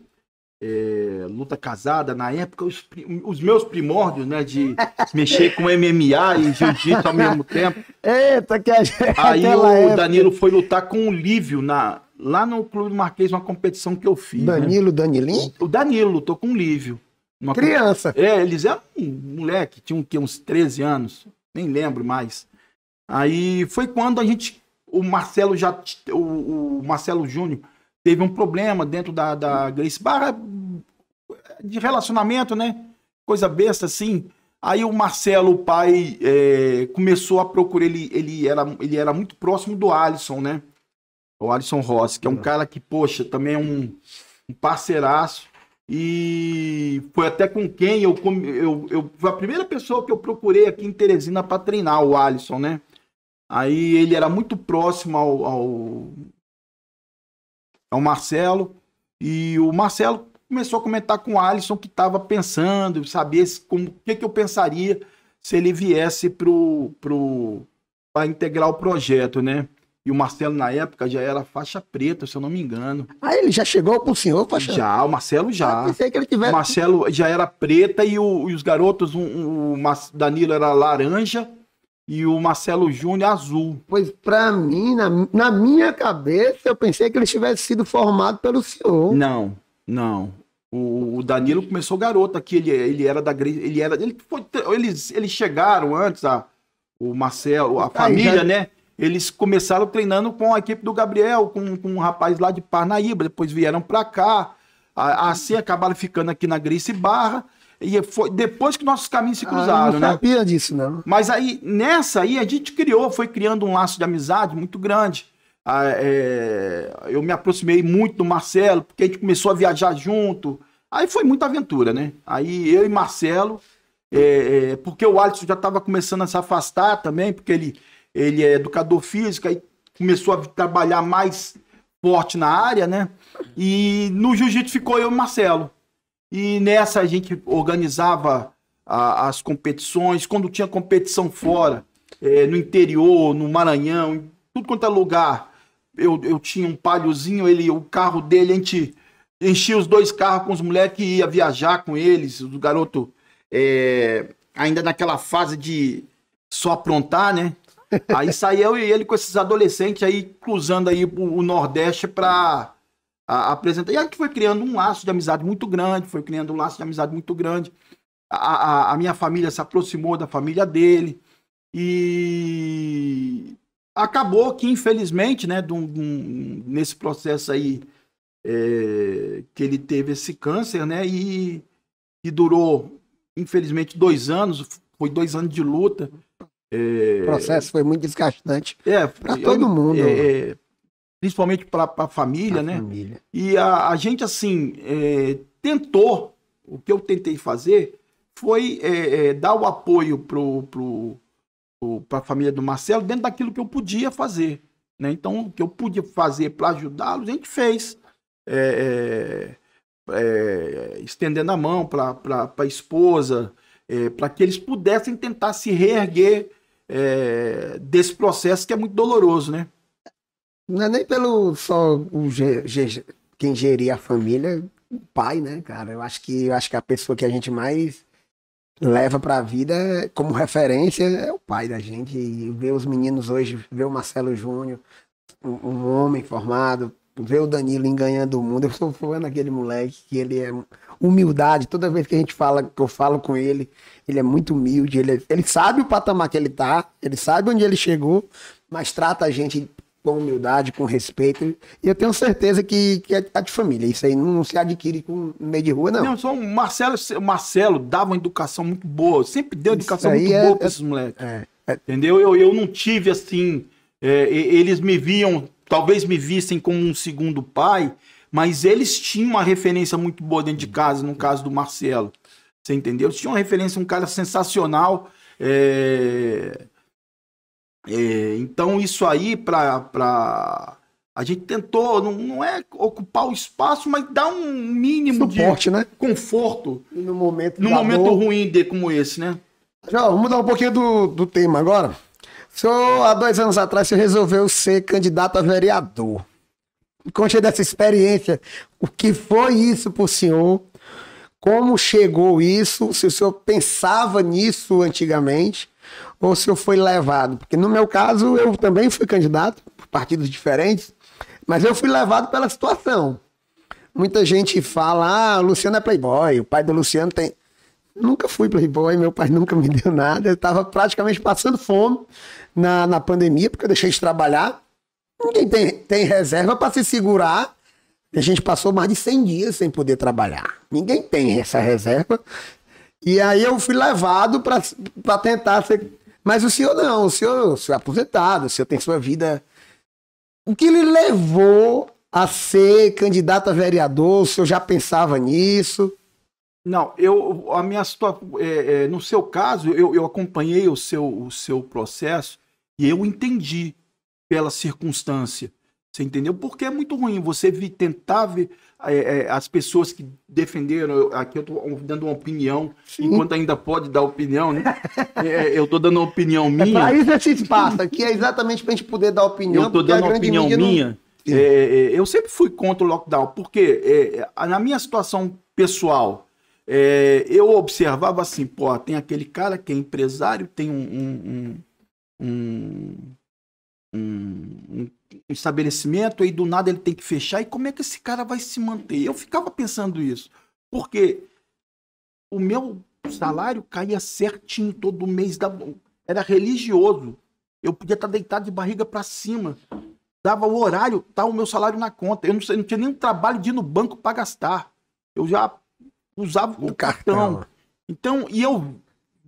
é, luta casada, na época, os, os, meus primórdios, né, de mexer com MMA e jiu-jitsu ao mesmo tempo. Eita, que a gente... Aí o Danilo época. foi lutar com o Lívio na, lá no Clube do Marquês, uma competição que eu fiz. Né? Danilo, né? Danilim? O Danilo lutou com o Lívio. Criança. Com... É, eles eram um moleque, tinham que, uns 13 anos, nem lembro mais. Aí foi quando a gente, o Marcelo já, o, o Marcelo Júnior teve um problema dentro da, da Grace Barra de relacionamento, né? Coisa besta assim. Aí o Marcelo, o pai, é, começou a procurar. Ele, ele, era, ele era muito próximo do Alisson, né? O Alisson Rossi, que é um uhum. cara que, poxa, também é um, um parceiraço. E foi até com quem eu, eu, eu. Foi a primeira pessoa que eu procurei aqui em Teresina para treinar o Alisson, né? Aí ele era muito próximo ao, ao, é o Marcelo. E o Marcelo começou a comentar com o Alisson que estava pensando, sabia como, o que, que eu pensaria se ele viesse para pro, pro, integrar o projeto, né? E o Marcelo, na época, já era faixa preta, se eu não me engano. Ah, ele já chegou pro senhor, faixa? Já, o Marcelo já. Ah, pensei que ele tivesse... O Marcelo já era preta e, o, e os garotos, um, um, o Danilo era laranja e o Marcelo Júnior azul. Pois para mim, na, na, minha cabeça, eu pensei que ele tivesse sido formado pelo senhor. Não, não. O, o Danilo começou garoto aqui, ele, ele era da ele era ele foi, eles eles chegaram antes a o Marcelo, a família, né? Eles começaram treinando com a equipe do Gabriel, com, com um rapaz lá de Parnaíba, depois vieram para cá. Assim acabaram ficando aqui na Grice Barra e foi depois que nossos caminhos se ah, cruzaram, ah, não né? Não sabia disso, não. Mas aí, nessa aí, a gente criou, foi criando um laço de amizade muito grande. Ah, é... eu me aproximei muito do Marcelo, porque a gente começou a viajar junto. Aí foi muita aventura, né? Aí eu e Marcelo, é... é porque o Alisson já estava começando a se afastar também, porque ele, ele é educador físico, aí começou a trabalhar mais forte na área, né? E no jiu-jitsu ficou eu e Marcelo. E nessa a gente organizava a, as competições, quando tinha competição fora, é, no interior, no Maranhão, em tudo quanto é lugar. Eu, eu tinha um palhozinho, ele, o carro dele, a gente enchia os dois carros com os moleques e ia viajar com eles, o garoto é, ainda naquela fase de só aprontar, né? Aí saía eu e ele com esses adolescentes aí cruzando aí o Nordeste para a, apresentar. E aí que foi criando um laço de amizade muito grande, foi criando um laço de amizade muito grande. A, a, a minha família se aproximou da família dele. E acabou que, infelizmente, né, dum, nesse processo aí, é, que ele teve esse câncer, né, e, e durou, infelizmente, dois anos, foi dois anos de luta. É... O processo foi muito desgastante é, para todo mundo. É, é principalmente para a família, né? Família. E a, a gente, assim, é, tentou, o que eu tentei fazer foi é, é, dar o apoio para pro, pro, pro a família do Marcelo dentro daquilo que eu podia fazer. Né? Então, o que eu pude fazer para ajudá lo a gente fez. É, é, é, estendendo a mão para a esposa, para que eles pudessem tentar se reerguer desse processo que é muito doloroso, né? Não é nem pelo só o ge, ge, quem geria a família, o pai, né, cara? Eu acho que eu acho que a pessoa que a gente mais leva para a vida como referência é o pai da gente. E ver os meninos hoje, ver o Marcelo Júnior, um, um homem formado, ver o Danilo ganhando o mundo. Eu sou fã daquele moleque, que ele é humildade. Toda vez que a gente fala, que eu falo com ele, ele é muito humilde. Ele, ele sabe o patamar que ele tá, ele sabe onde ele chegou, mas trata a gente com humildade, com respeito. E eu tenho certeza que, que é tá de família. Isso aí não, se adquire com no meio de rua, não. Não, só Marcelo, Marcelo dava uma educação muito boa, sempre deu educação muito é, boa é- pra esses moleques. É, é. Entendeu? Eu, eu não tive assim. É, eles me viam, talvez me vissem como um segundo pai, mas eles tinham uma referência muito boa dentro de casa, no caso do Marcelo. Você entendeu? Eles tinham uma referência, um cara sensacional. É é, então, isso aí, para. Pra... A gente tentou, não, não é ocupar o espaço, mas dá um mínimo Suporte, de né? conforto. E no momento, no momento dor... ruim de, como esse, né? João vamos mudar um pouquinho do, do tema agora. Senhor, há dois anos atrás, você resolveu ser candidato a vereador. Conte dessa experiência. O que foi isso para o senhor? Como chegou isso? Se o senhor pensava nisso antigamente? ou se eu fui levado. Porque no meu caso, eu também fui candidato por partidos diferentes, mas eu fui levado pela situação. Muita gente fala, ah, o Luciano é playboy, o pai do Luciano tem... Nunca fui playboy, meu pai nunca me deu nada. Eu estava praticamente passando fome na, na pandemia, porque eu deixei de trabalhar. Ninguém tem, tem reserva para se segurar. A gente passou mais de 100 dias sem poder trabalhar. Ninguém tem essa reserva e aí eu fui levado para tentar ser. Mas o senhor não, o senhor, o senhor é aposentado, o senhor tem sua vida. O que lhe levou a ser candidato a vereador? O senhor já pensava nisso? Não, eu a minha situação, é, é, no seu caso, eu, eu acompanhei o seu, o seu processo e eu entendi pela circunstância. Você entendeu? Porque é muito ruim você vir, tentar ver, é, é, as pessoas que defenderam, aqui eu estou dando uma opinião, Sim. enquanto ainda pode dar opinião, né? É, é eu estou dando uma opinião é minha. É para isso que se passa, que é exatamente para a gente poder dar opinião. Eu estou dando uma opinião minha. Não... eu sempre fui contra o lockdown, porque na minha situação pessoal, eu observava assim, pô, tem aquele cara que é empresário, tem um, um, um, um um, estabelecimento, aí do nada ele tem que fechar, e como é que esse cara vai se manter? Eu ficava pensando isso, porque o meu salário caía certinho todo mês, da... era religioso. Eu podia estar tá deitado de barriga para cima. Dava o horário, tá o meu salário na conta. Eu não, sei, não tinha nenhum trabalho de ir no banco para gastar. Eu já usava o, o cartão. cartão. Então, e eu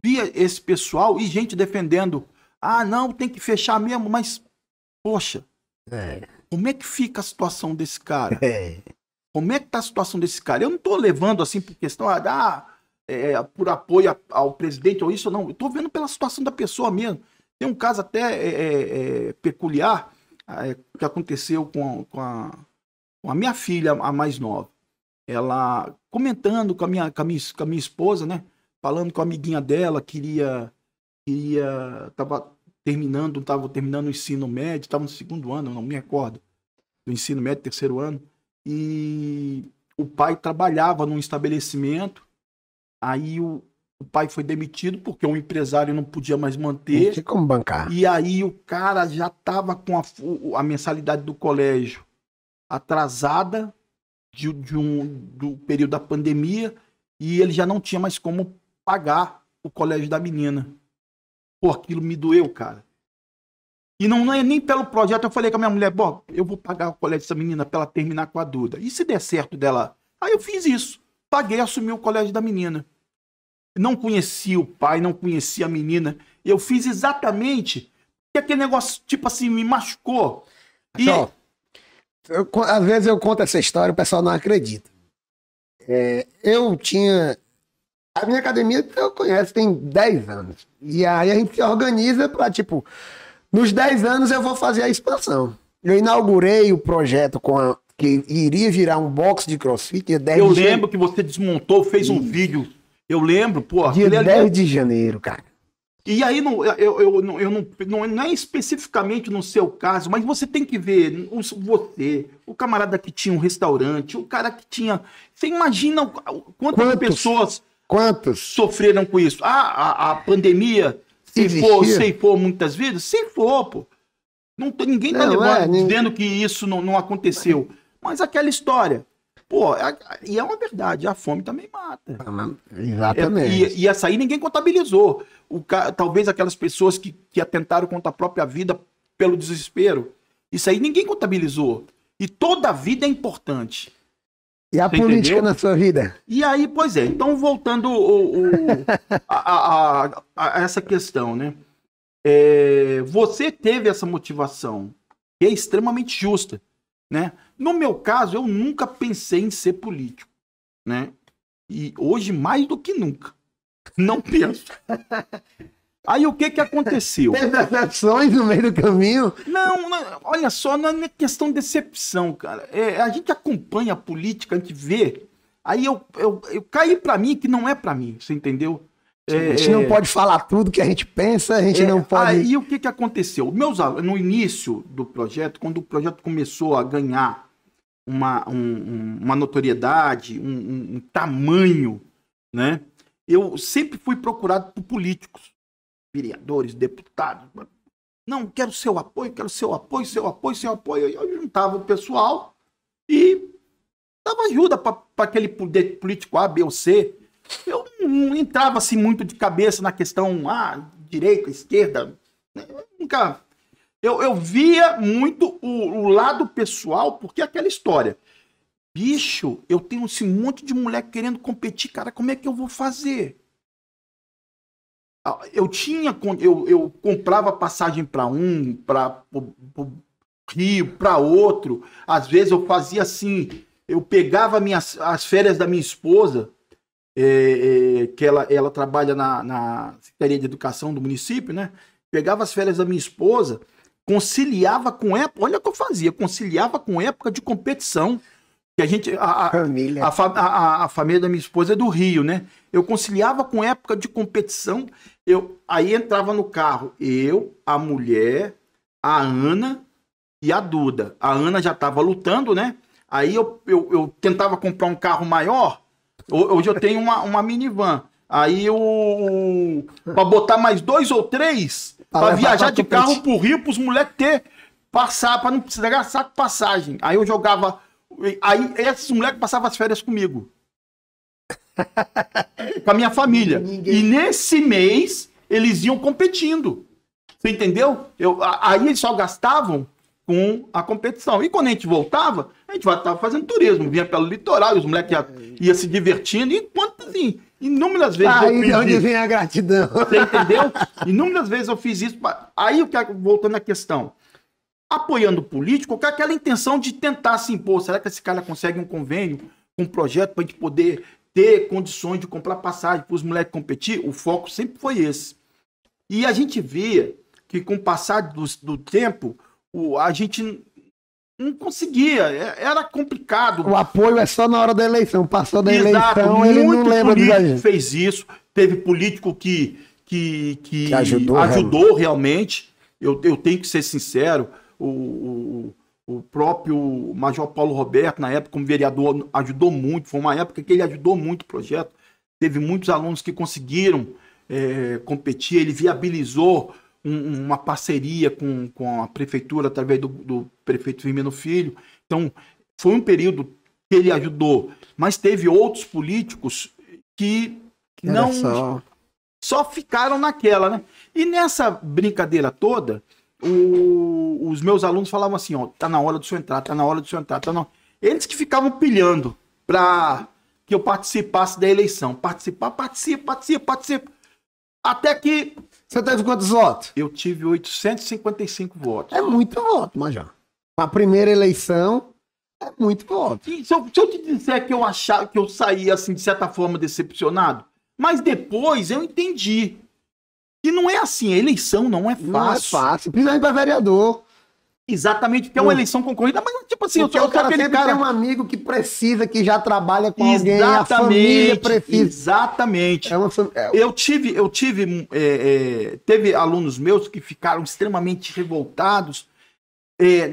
via esse pessoal e gente defendendo. Ah, não, tem que fechar mesmo, mas poxa, é. É. Como é que fica a situação desse cara? É. Como é que tá a situação desse cara? Eu não tô levando assim por questão, ah, é, por apoio a, ao presidente ou isso, não. Eu tô vendo pela situação da pessoa mesmo. Tem um caso até é, peculiar ah, que aconteceu com, com, a, com a minha filha, a mais nova. Ela comentando com a minha, com a minha, com a minha esposa, né? Falando com a amiguinha dela, queria. queria tava, terminando, estavam terminando o ensino médio, estava no segundo ano, não me recordo, do ensino médio, terceiro ano, e o pai trabalhava num estabelecimento, aí o, o pai foi demitido porque o empresário não podia mais manter. Não tinha como bancar. E aí o cara já estava com a, a, mensalidade do colégio atrasada de, de um, do período da pandemia e ele já não tinha mais como pagar o colégio da menina. Pô, aquilo me doeu, cara. E não, não é nem pelo projeto. Eu falei com a minha mulher, pô, eu vou pagar o colégio dessa menina pra ela terminar com a Duda. E se der certo dela? Aí eu fiz isso. Paguei, assumi o colégio da menina. Não conhecia o pai, não conhecia a menina. Eu fiz exatamente que aquele negócio, tipo assim, me machucou. E... eu, às vezes eu conto essa história e o pessoal não acredita. É, eu tinha a minha academia eu conheço tem 10 anos. E aí a gente se organiza para, tipo, nos 10 anos eu vou fazer a expansão. Eu inaugurei o projeto com a, que iria virar um box de crossfit. Dia 10 eu de lembro jane... que você desmontou, fez um vídeo. Eu lembro, pô. Dia 10 ali... É- de janeiro, cara. E aí, não, eu, eu, não, eu não, não, não é especificamente no seu caso, mas você tem que ver os, você, o camarada que tinha um restaurante, o cara que tinha. Você imagina quantas Quantos? pessoas Quantos? Sofreram com isso. Ah, a, a pandemia ceifou, for muitas vidas? Ceifou, pô. Não, ninguém tá não, levando, é, dizendo que isso não, não aconteceu. Mas aquela história. Pô, e é uma verdade, a fome também mata. Ah, exatamente. É, e, e, essa aí ninguém contabilizou. O, talvez aquelas pessoas que, que atentaram contra a própria vida pelo desespero. Isso aí ninguém contabilizou. E toda vida é importante. E a Você política entendeu? na sua vida? E aí, pois é. Então, voltando o, o, a, a, a, essa questão, né? É, você teve essa motivação, que é extremamente justa, né? No meu caso, eu nunca pensei em ser político, né? E hoje, mais do que nunca, não penso. Aí o que que aconteceu? Decepções no meio do caminho? Não, não, olha só, não é questão de decepção, cara. É, a gente acompanha a política, a gente vê. Aí eu, eu, eu caí para mim que não é para mim, você entendeu? É, a gente é, não é. pode falar tudo que a gente pensa, a gente é, não pode. Aí o que que aconteceu? Meus no início do projeto, quando o projeto começou a ganhar uma, um, uma notoriedade, um, um tamanho, né? Eu sempre fui procurado por políticos vereadores, deputados. Não, quero seu apoio, quero seu apoio, seu apoio, seu apoio. Eu juntava o pessoal e dava ajuda para aquele político A, B ou C. Eu não entrava assim muito de cabeça na questão ah, direita, esquerda. Né? Eu nunca. Eu, eu via muito o, o lado pessoal, porque é aquela história. Bicho, eu tenho esse assim, monte de mulher querendo competir, cara, como é que eu vou fazer? Ah, eu tinha eu, eu comprava passagem para um, para Rio, para outro. Às vezes eu fazia assim, eu pegava minhas as férias da minha esposa, é, é, que ela, ela trabalha na, na Secretaria de Educação do município, né? Pegava as férias da minha esposa, conciliava com época, olha o que eu fazia, conciliava com época de competição que a gente a, a família. A, a, família da minha esposa é do Rio, né? Eu conciliava com época de competição, eu aí entrava no carro eu, a mulher, a Ana e a Duda. A Ana já estava lutando, né? Aí eu, eu, eu, tentava comprar um carro maior. Hoje eu tenho uma, uma minivan. Aí eu. para botar mais dois ou três. para viajar de carro pro Rio, pros moleques ter. Passar, para não precisar gastar com passagem. Aí eu jogava Aí esses moleques passavam as férias comigo. com a minha família. Ninguém... E nesse mês, eles iam competindo. Você entendeu? Eu, aí eles só gastavam com a competição. E quando a gente voltava, a gente estava fazendo turismo, vinha pelo litoral, os moleques iam ia se divertindo, enquanto assim, inúmeras vezes aí de é onde vem a gratidão. Você entendeu? Inúmeras vezes eu fiz isso. Pra... Aí, é voltando à questão, apoiando o político com aquela intenção de tentar se impor. Será que esse cara consegue um convênio, um projeto para a gente poder ter condições de comprar passagem para os moleques competir? O foco sempre foi esse. E a gente vê que com o passar do, do tempo, o, a gente não conseguia, é, era complicado. O apoio é só na hora da eleição, passou da Exato, eleição, ele não lembra disso. gente. fez isso, teve político que, que, que, que ajudou, ajudou realmente. Eu, eu tenho que ser sincero, o, o, o próprio Major Paulo Roberto, na época como vereador, ajudou muito. Foi uma época que ele ajudou muito o projeto. Teve muitos alunos que conseguiram é, competir. Ele viabilizou um, uma parceria com, com a prefeitura através do, do prefeito Firmino Filho. Então, foi um período que ele ajudou. Mas teve outros políticos que não só. só ficaram naquela, né? E nessa brincadeira toda, o, os meus alunos falavam assim, ó, tá na hora de você entrar, tá na hora de você entrar, tá na... Eles que ficavam pilhando pra que eu participasse da eleição. Participar, participa, participa, participa. Até que... Você teve quantos votos? Eu tive 855 votos. É muito voto, mas já. A primeira eleição, é muito voto. Se, se eu, te disser que eu achava que eu saí assim, de certa forma, decepcionado, mas depois eu entendi e não é assim, a eleição não é fácil. Não é fácil, principalmente para vereador. Exatamente, porque é uma eleição concorrida, mas tipo assim, porque eu sou cara aquele cara... tem um amigo que precisa, que já trabalha com exatamente, alguém, a família precisa. Exatamente. É uma fam... é... Eu tive, eu tive, hum, é, é, teve alunos meus que ficaram extremamente revoltados. É,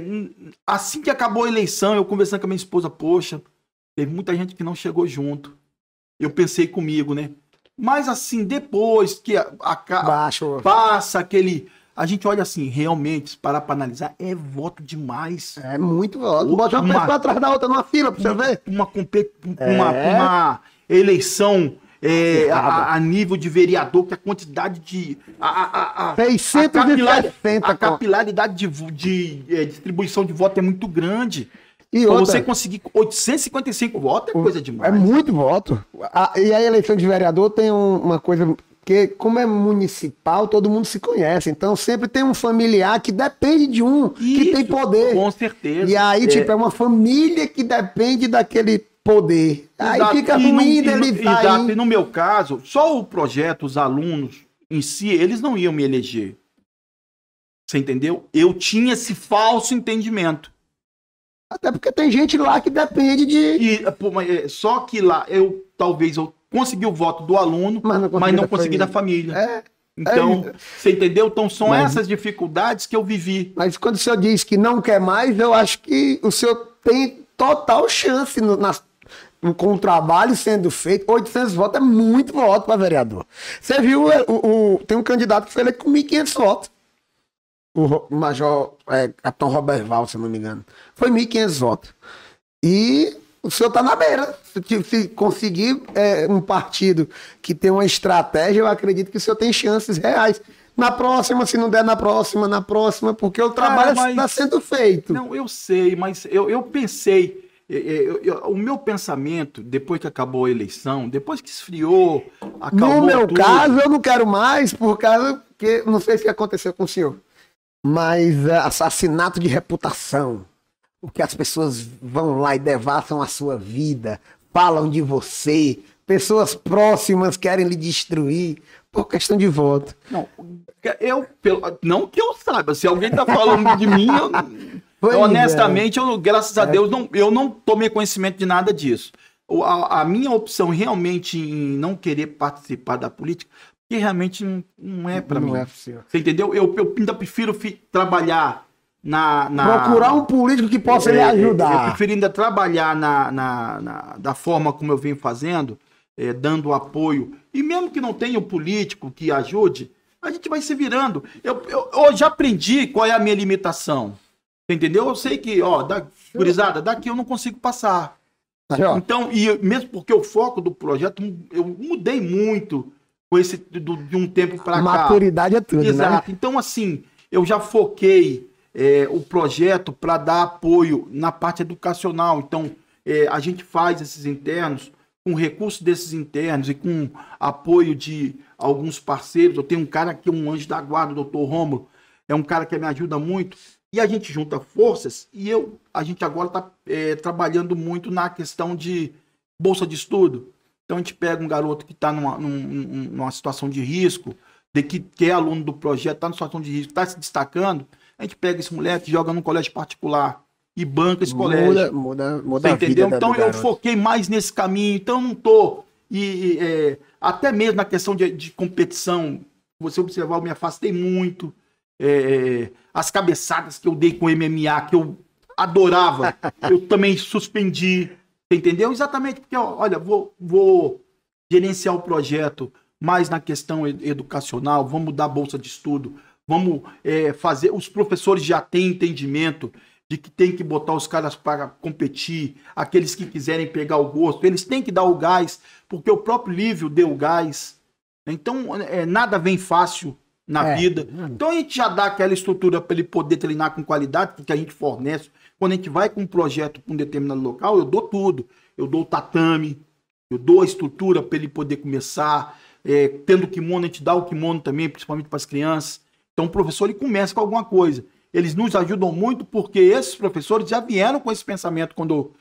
assim que acabou a eleição, eu conversando com a minha esposa, poxa, teve muita gente que não chegou junto. Eu pensei comigo, né? Mas assim, depois que a, a, Baixo. passa aquele. A gente olha assim, realmente, parar para analisar, é voto demais. É muito voto. Bota uma, uma pessoa atrás da outra numa fila para você uma, ver. Uma, uma, é. uma eleição é, a, a, nível de vereador, que a quantidade de. A, a, a, 660, a, capilar, a capilaridade de, de é, distribuição de voto é muito grande. E pra outra, você conseguir 855 votos é coisa demais. É muito voto. A, e a eleição de vereador tem um, uma coisa que, como é municipal, todo mundo se conhece. Então sempre tem um familiar que depende de um Isso, que tem poder. Com certeza. E aí, é... tipo, é uma família que depende daquele poder. Aí fica ruim e no, dele e, tá Exato. Aí. E no meu caso, só o projeto, os alunos em si, eles não iam me eleger. Você entendeu? Eu tinha esse falso entendimento. Até porque tem gente lá que depende de. E, pô, mas, é, só que lá eu talvez eu consegui o voto do aluno, mas não consegui, mas não da, consegui família. da, família. É, é. Então, você entendeu? Então são mas, essas dificuldades que eu vivi. Mas quando o senhor diz que não quer mais, eu acho que o senhor tem total chance no, na, com o trabalho sendo feito. 800 votos é muito voto para vereador. Você viu, é, o, o, tem um candidato que foi eleito com 1.500 votos o Major é, Capitão Robert Val, se não me engano. Foi 1.500 votos. E o senhor está na beira. Se, se conseguir é, um partido que tem uma estratégia, eu acredito que o senhor tem chances reais. Na próxima, se não der na próxima, na próxima, porque o trabalho está mas... Tá sendo feito. Não, eu sei, mas eu, eu pensei. É, é, eu, eu, o meu pensamento, depois que acabou a eleição, depois que esfriou, acabou. No meu tudo... caso, eu não quero mais, por causa que não sei se aconteceu com o senhor mas eh, assassinato de reputação. Porque as pessoas vão lá e devassam a sua vida, falam de você, pessoas próximas querem lhe destruir por questão de voto. Não, eu, pelo, não que eu saiba, se alguém está falando de mim, eu, eu, é. honestamente, eu, graças a é. Deus, não, eu não tomei conhecimento de nada disso. A, a minha opção realmente em não querer participar da política que realmente não, é para mim. É você entendeu? Eu, eu ainda prefiro trabalhar na, na, Procurar um político que possa é, lhe é, ajudar. Eu prefiro ainda trabalhar na, na, na, da forma como eu venho fazendo, é, dando apoio. E mesmo que não tenha um político que ajude, a gente vai se virando. Eu, eu, eu já aprendi qual é a minha limitação. Entendeu? Eu sei que, ó, da, gurizada, daqui eu não consigo passar. Tá então, e mesmo porque o foco do projeto, eu mudei muito com esse do, de um tempo para cá. Maturidade é tudo, né? Exato. Né? Então, assim, eu já foquei é, o projeto para dar apoio na parte educacional. Então, é, a gente faz esses internos com recursos desses internos e com apoio de alguns parceiros. Eu tenho um cara aqui é um anjo da guarda, o doutor Rômulo, é um cara que me ajuda muito. E a gente junta forças e eu, a gente agora está é, trabalhando muito na questão de bolsa de estudo. Então a gente pega um garoto que está numa, numa, situação de risco, de que, que é aluno do projeto, está numa situação de risco, está se destacando, a gente pega esse moleque, joga num colégio particular e banca esse colégio. Muda, muda, muda então eu garoto. foquei mais nesse caminho, então eu não tô. E, é, até mesmo na questão de, de competição, você observar, eu me afastei muito. É, é as cabeçadas que eu dei com MMA, que eu adorava, eu também suspendi entendeu? Exatamente porque, olha, vou, vou gerenciar o projeto mais na questão educacional, vamos dar bolsa de estudo, vamos é, fazer. Os professores já têm entendimento de que tem que botar os caras para competir, aqueles que quiserem pegar o gosto, eles têm que dar o gás, porque o próprio Lívio deu o gás. Então, é, nada vem fácil na é. vida. Então, a gente já dá aquela estrutura para ele poder treinar com qualidade, porque a gente fornece quando a gente vai com um projeto para um determinado local, eu dou tudo. Eu dou o tatame, eu dou a estrutura para ele poder começar. É, tendo kimono, a gente dá o kimono também, principalmente para as crianças. Então o professor ele começa com alguma coisa. Eles nos ajudam muito porque esses professores já vieram com esse pensamento quando eu,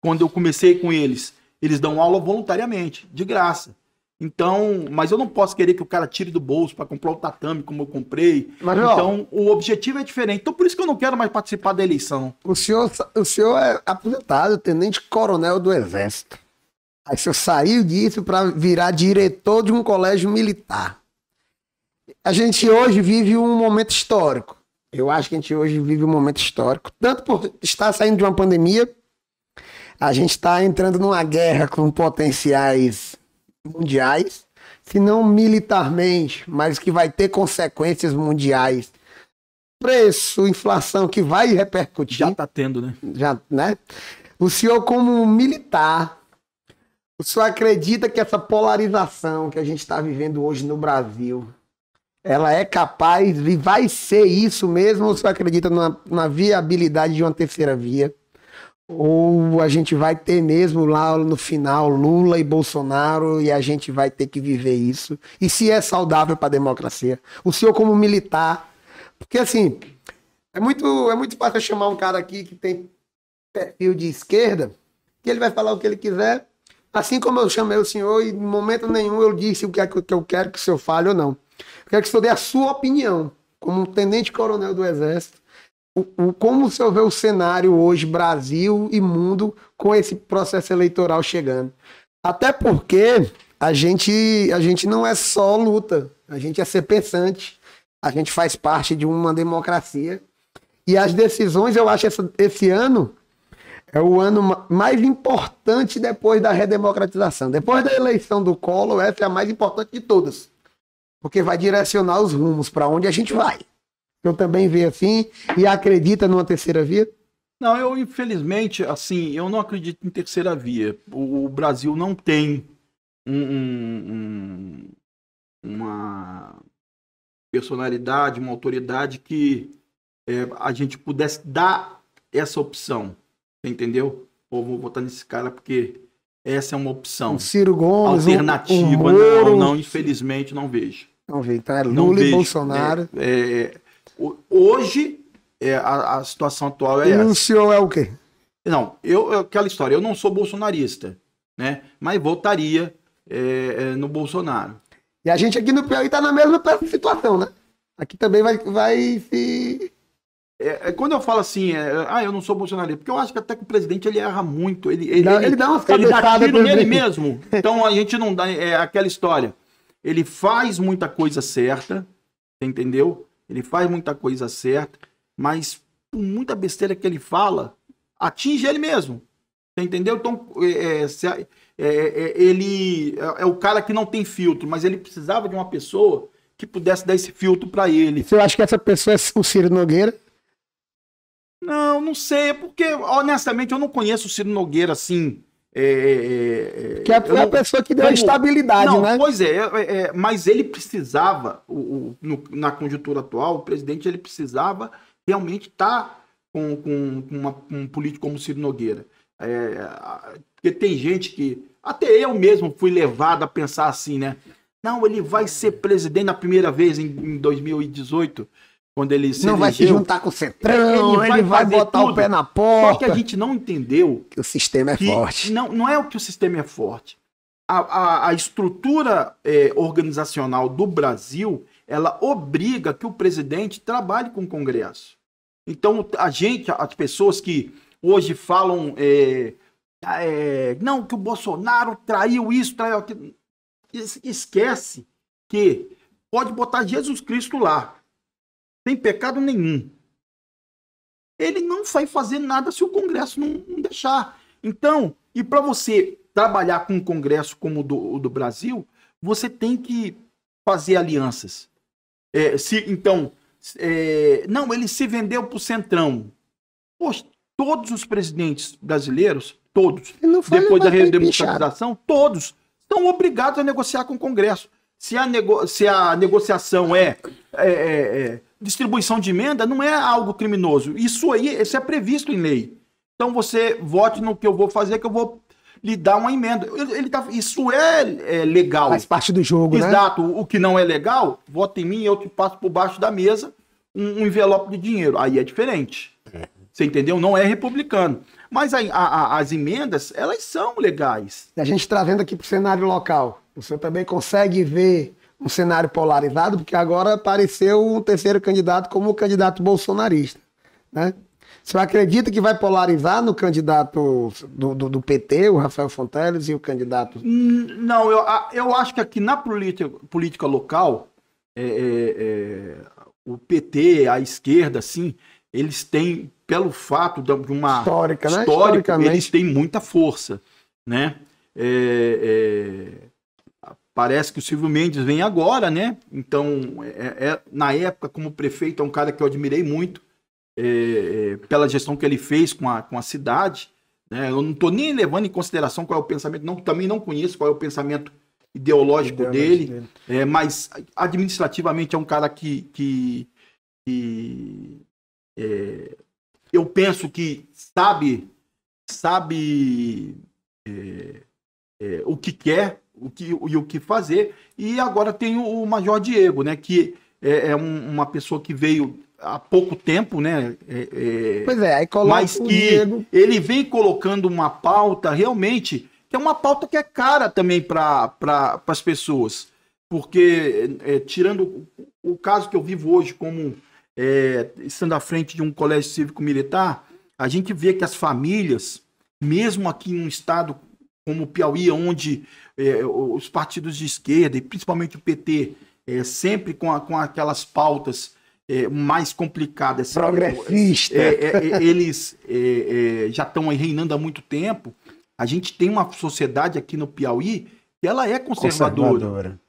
quando eu comecei com eles. Eles dão aula voluntariamente, de graça. Então, mas eu não posso querer que o cara tire do bolso para comprar o tatame como eu comprei. Mas, então, ó, o objetivo é diferente. Então, por isso que eu não quero mais participar da eleição. O senhor, o senhor é aposentado, tenente coronel do Exército. Aí o senhor saiu disso para virar diretor de um colégio militar. A gente hoje vive um momento histórico. Eu acho que a gente hoje vive um momento histórico, tanto por estar saindo de uma pandemia, a gente está entrando numa guerra com potenciais mundiais, se não militarmente, mas que vai ter consequências mundiais. Preço, inflação que vai repercutir. Já está tendo, né? Já, né? O senhor, como militar, o senhor acredita que essa polarização que a gente está vivendo hoje no Brasil, ela é capaz e vai ser isso mesmo? Ou o senhor acredita na, na viabilidade de uma terceira via? ou a gente vai ter mesmo lá no final Lula e Bolsonaro e a gente vai ter que viver isso. E se é saudável para a democracia? O senhor como militar, porque assim, é muito é muito fácil chamar um cara aqui que tem perfil de esquerda, que ele vai falar o que ele quiser, assim como eu chamei o senhor e em momento nenhum eu disse o que é que eu quero que o senhor fale ou não. Eu quero que o senhor dê a sua opinião como um tenente coronel do exército o, como o senhor vê o cenário hoje, Brasil e mundo, com esse processo eleitoral chegando? Até porque a gente, a gente não é só luta, a gente é ser pensante, a gente faz parte de uma democracia. E as decisões, eu acho, essa, esse ano é o ano mais importante depois da redemocratização. Depois da eleição do Collor, essa é a mais importante de todas. Porque vai direcionar os rumos para onde a gente vai. Eu também vê assim e acredita numa terceira via? Não, eu infelizmente, assim, eu não acredito em terceira via. O, o Brasil não tem um, um, uma personalidade, uma autoridade que é, a gente pudesse dar essa opção, entendeu? vou votar nesse cara porque essa é uma opção. Um Ciro Gomes, alternativa, um, não, não, infelizmente não vejo. Não vejo, tá? Lula não e vejo. Bolsonaro. É, é, Hoje, é, a, a, situação atual é essa. o senhor é o quê? Não, eu, aquela história, eu não sou bolsonarista, né? Mas votaria é, é, no Bolsonaro. E a gente aqui no Piauí está na mesma situação, né? Aqui também vai, vai se. É, é quando eu falo assim, é, ah, eu não sou bolsonarista, porque eu acho que até que o presidente ele erra muito. Ele, ele, ele dá umas cabeçadas dá tiro nele mesmo. Então a gente não dá. É aquela história. Ele faz muita coisa certa, entendeu? ele faz muita coisa certa, mas por muita besteira que ele fala, atinge ele mesmo. Entendeu? Então, é, é, é, ele é, o cara que não tem filtro, mas ele precisava de uma pessoa que pudesse dar esse filtro para ele. Você acha que essa pessoa é o Ciro Nogueira? Não, não sei, porque honestamente eu não conheço o Ciro Nogueira assim é, é, é, é que foi a pessoa que deu como, a estabilidade, não, né? Pois é, é, mas ele precisava, o, o no, na conjuntura atual, o presidente ele precisava realmente estar tá com, com, uma, um político como Ciro Nogueira. É, porque tem gente que. Até eu mesmo fui levado a pensar assim, né? Não, ele vai ser presidente na primeira vez em, em 2018 quando ele se Não elegeu, vai se juntar com o Centrão, ele vai, ele vai botar tudo. o pé na porta. Só que a gente não entendeu... Que o sistema é forte. Não, não é o que o sistema é forte. A, a, a estrutura é, organizacional do Brasil, ela obriga que o presidente trabalhe com o Congresso. Então, a gente, as pessoas que hoje falam... É, é, não, que o Bolsonaro traiu isso, traiu aquilo. Esquece que pode botar Jesus Cristo lá tem pecado nenhum. Ele não vai fazer nada se o Congresso não, não deixar. Então, e para você trabalhar com um Congresso como o do, do Brasil, você tem que fazer alianças. É, se Então, é, não, ele se vendeu para o Centrão. Poxa, todos os presidentes brasileiros, todos, depois da redemocratização, todos estão obrigados a negociar com o Congresso. Se a, nego, se a negociação é, é, é, é distribuição de emenda não é algo criminoso. Isso aí, isso é previsto em lei. Então você vote no que eu vou fazer, que eu vou lhe dar uma emenda. Ele, ele tá, isso é, é, legal. Faz parte do jogo, Exato. né? Exato. O que não é legal, vota em mim, eu te passo por baixo da mesa um, um envelope de dinheiro. Aí é diferente. Você entendeu? Não é republicano. Mas a, a, as emendas, elas são legais. A gente está vendo aqui para o cenário local. Você também consegue ver um cenário polarizado, porque agora apareceu um terceiro candidato como o candidato bolsonarista. Né? Você acredita que vai polarizar no candidato do, do, do PT, o Rafael Fonteles, e o candidato. Não, eu, eu acho que aqui na política, política local, é, é, é o PT, a esquerda, assim, eles têm, pelo fato de uma. Histórica, né? Histórico, Historicamente. Eles têm muita força. Né? É, é Parece que o Silvio Mendes vem agora, né? Então, é, é, na época, como prefeito, é um cara que eu admirei muito é, é pela gestão que ele fez com a, com a cidade. Né? Eu não estou nem levando em consideração qual é o pensamento, não, também não conheço qual é o pensamento ideológico dele, dele. É, mas administrativamente é um cara que, que, que é, eu penso que sabe sabe é, é o que quer o que, e o que fazer. E agora tem o Major Diego, né? Que é, é um, uma pessoa que veio há pouco tempo, né? É, é pois é, aí coloca mas que Diego... ele vem colocando uma pauta realmente que é uma pauta que é cara também para pra, as pessoas. Porque, é, tirando o, o caso que eu vivo hoje, como é, estando à frente de um colégio cívico militar, a gente vê que as famílias, mesmo aqui em um estado como o Piauí, onde é, os partidos de esquerda, e principalmente o PT, é, sempre com, a, com aquelas pautas é, mais complicadas. Progressista. É, é, é, eles já estão reinando há muito tempo. A gente tem uma sociedade aqui no Piauí que ela é conservadora. conservadora.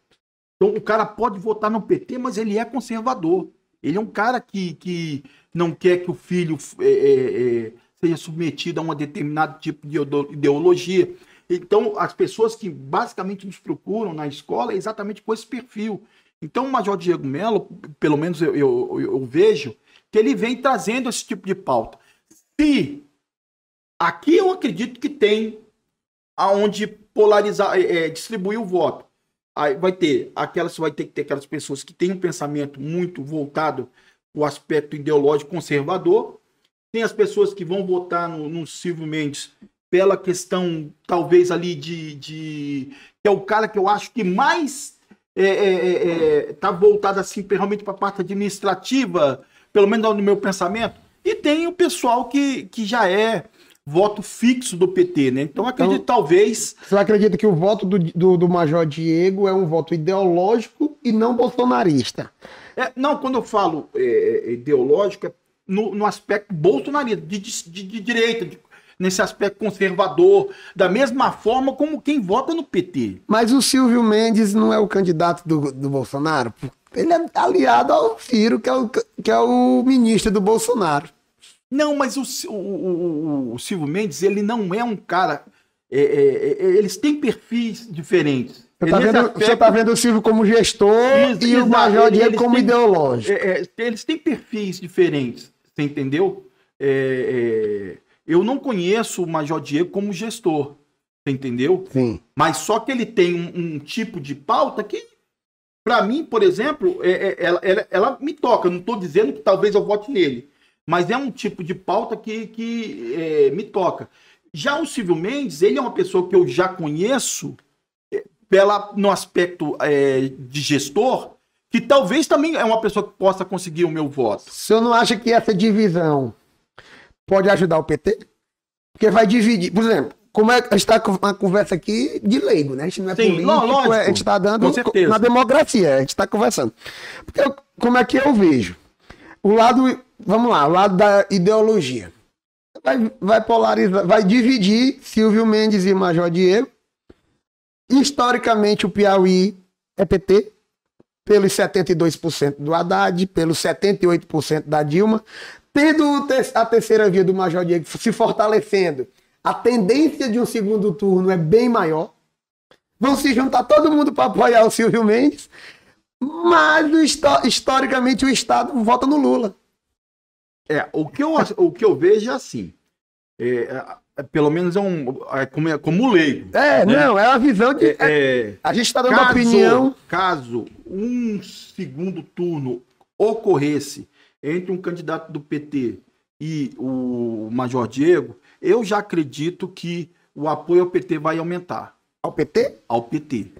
Então, o cara pode votar no PT, mas ele é conservador. Ele é um cara que, que não quer que o filho seja submetido a um determinado tipo de ideologia então, as pessoas que basicamente nos procuram na escola é exatamente com esse perfil. Então, o Major Diego Mello, pelo menos eu, eu, eu vejo, que ele vem trazendo esse tipo de pauta. Se aqui eu acredito que tem aonde polarizar, é, é distribuir o voto. Aí vai ter aquelas, vai ter que ter aquelas pessoas que têm um pensamento muito voltado o aspecto ideológico conservador. Tem as pessoas que vão votar no, no Silvio Mendes pela questão, talvez, ali de, de. que é o cara que eu acho que mais é, é, é, é tá voltado assim realmente para a parte administrativa, pelo menos no meu pensamento. E tem o pessoal que, que já é voto fixo do PT, né? Então, então acredito então, talvez. Você acredita que o voto do, do, do, Major Diego é um voto ideológico e não bolsonarista? É, não, quando eu falo é, ideológico, é no, no aspecto bolsonarista, de, de, de direita, de, nesse aspecto conservador, da mesma forma como quem vota no PT. Mas o Silvio Mendes não é o candidato do, do Bolsonaro? Ele é aliado ao Ciro, que é o, que é o ministro do Bolsonaro. Não, mas o, o, o, o Silvio Mendes, ele não é um cara. É, é, é eles têm perfis diferentes. Você está vendo, aspecto... tá vendo o Silvio como gestor eles, e o Major eles, Diego como têm, ideológico. É, é, eles têm perfis diferentes, você entendeu? É, é, eu não conheço o Major Diego como gestor, entendeu? Sim. Mas só que ele tem um, um tipo de pauta que, para mim, por exemplo, é, é, ela, ela, ela, me toca. Eu não estou dizendo que talvez eu vote nele, mas é um tipo de pauta que, que é, me toca. Já o Silvio Mendes, ele é uma pessoa que eu já conheço é, pela, no aspecto é, de gestor, que talvez também é uma pessoa que possa conseguir o meu voto. O senhor não acha que essa é divisão pode ajudar o PT? Porque vai dividir. Por exemplo, como é, a gente está com uma conversa aqui de leigo, né? A gente não é Sim, político, é, lógico, a gente está dando na democracia, a gente está conversando. Porque como é que eu vejo? O lado, vamos lá, o lado da ideologia. Vai, vai polarizar, vai dividir Silvio Mendes e Major Diego. Historicamente, o Piauí é PT, pelos 72% do Haddad, pelos 78% da Dilma. Tendo a terceira via do Major Diego se fortalecendo, a tendência de um segundo turno é bem maior. Vão se juntar todo mundo para apoiar o Silvio Mendes, mas historicamente o Estado vota no Lula. É, o que eu, o que eu vejo é assim. É, é, pelo menos é um. É como, é, como leigo. É, né? não, é uma visão de. É, é, é a gente está dando caso, opinião. Caso um segundo turno ocorresse entre um candidato do PT e o Major Diego, eu já acredito que o apoio ao PT vai aumentar. Ao PT? Ao PT.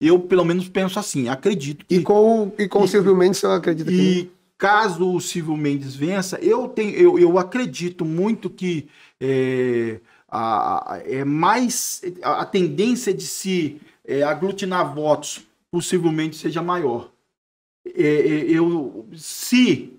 Eu, pelo menos, penso assim, acredito que... E com, e com e, o Silvio Mendes, você acredita que... E caso o Silvio Mendes vença, eu, tenho, eu, eu acredito muito que é, a, é mais... A, a tendência de se é, aglutinar votos possivelmente seja maior. É, é, eu se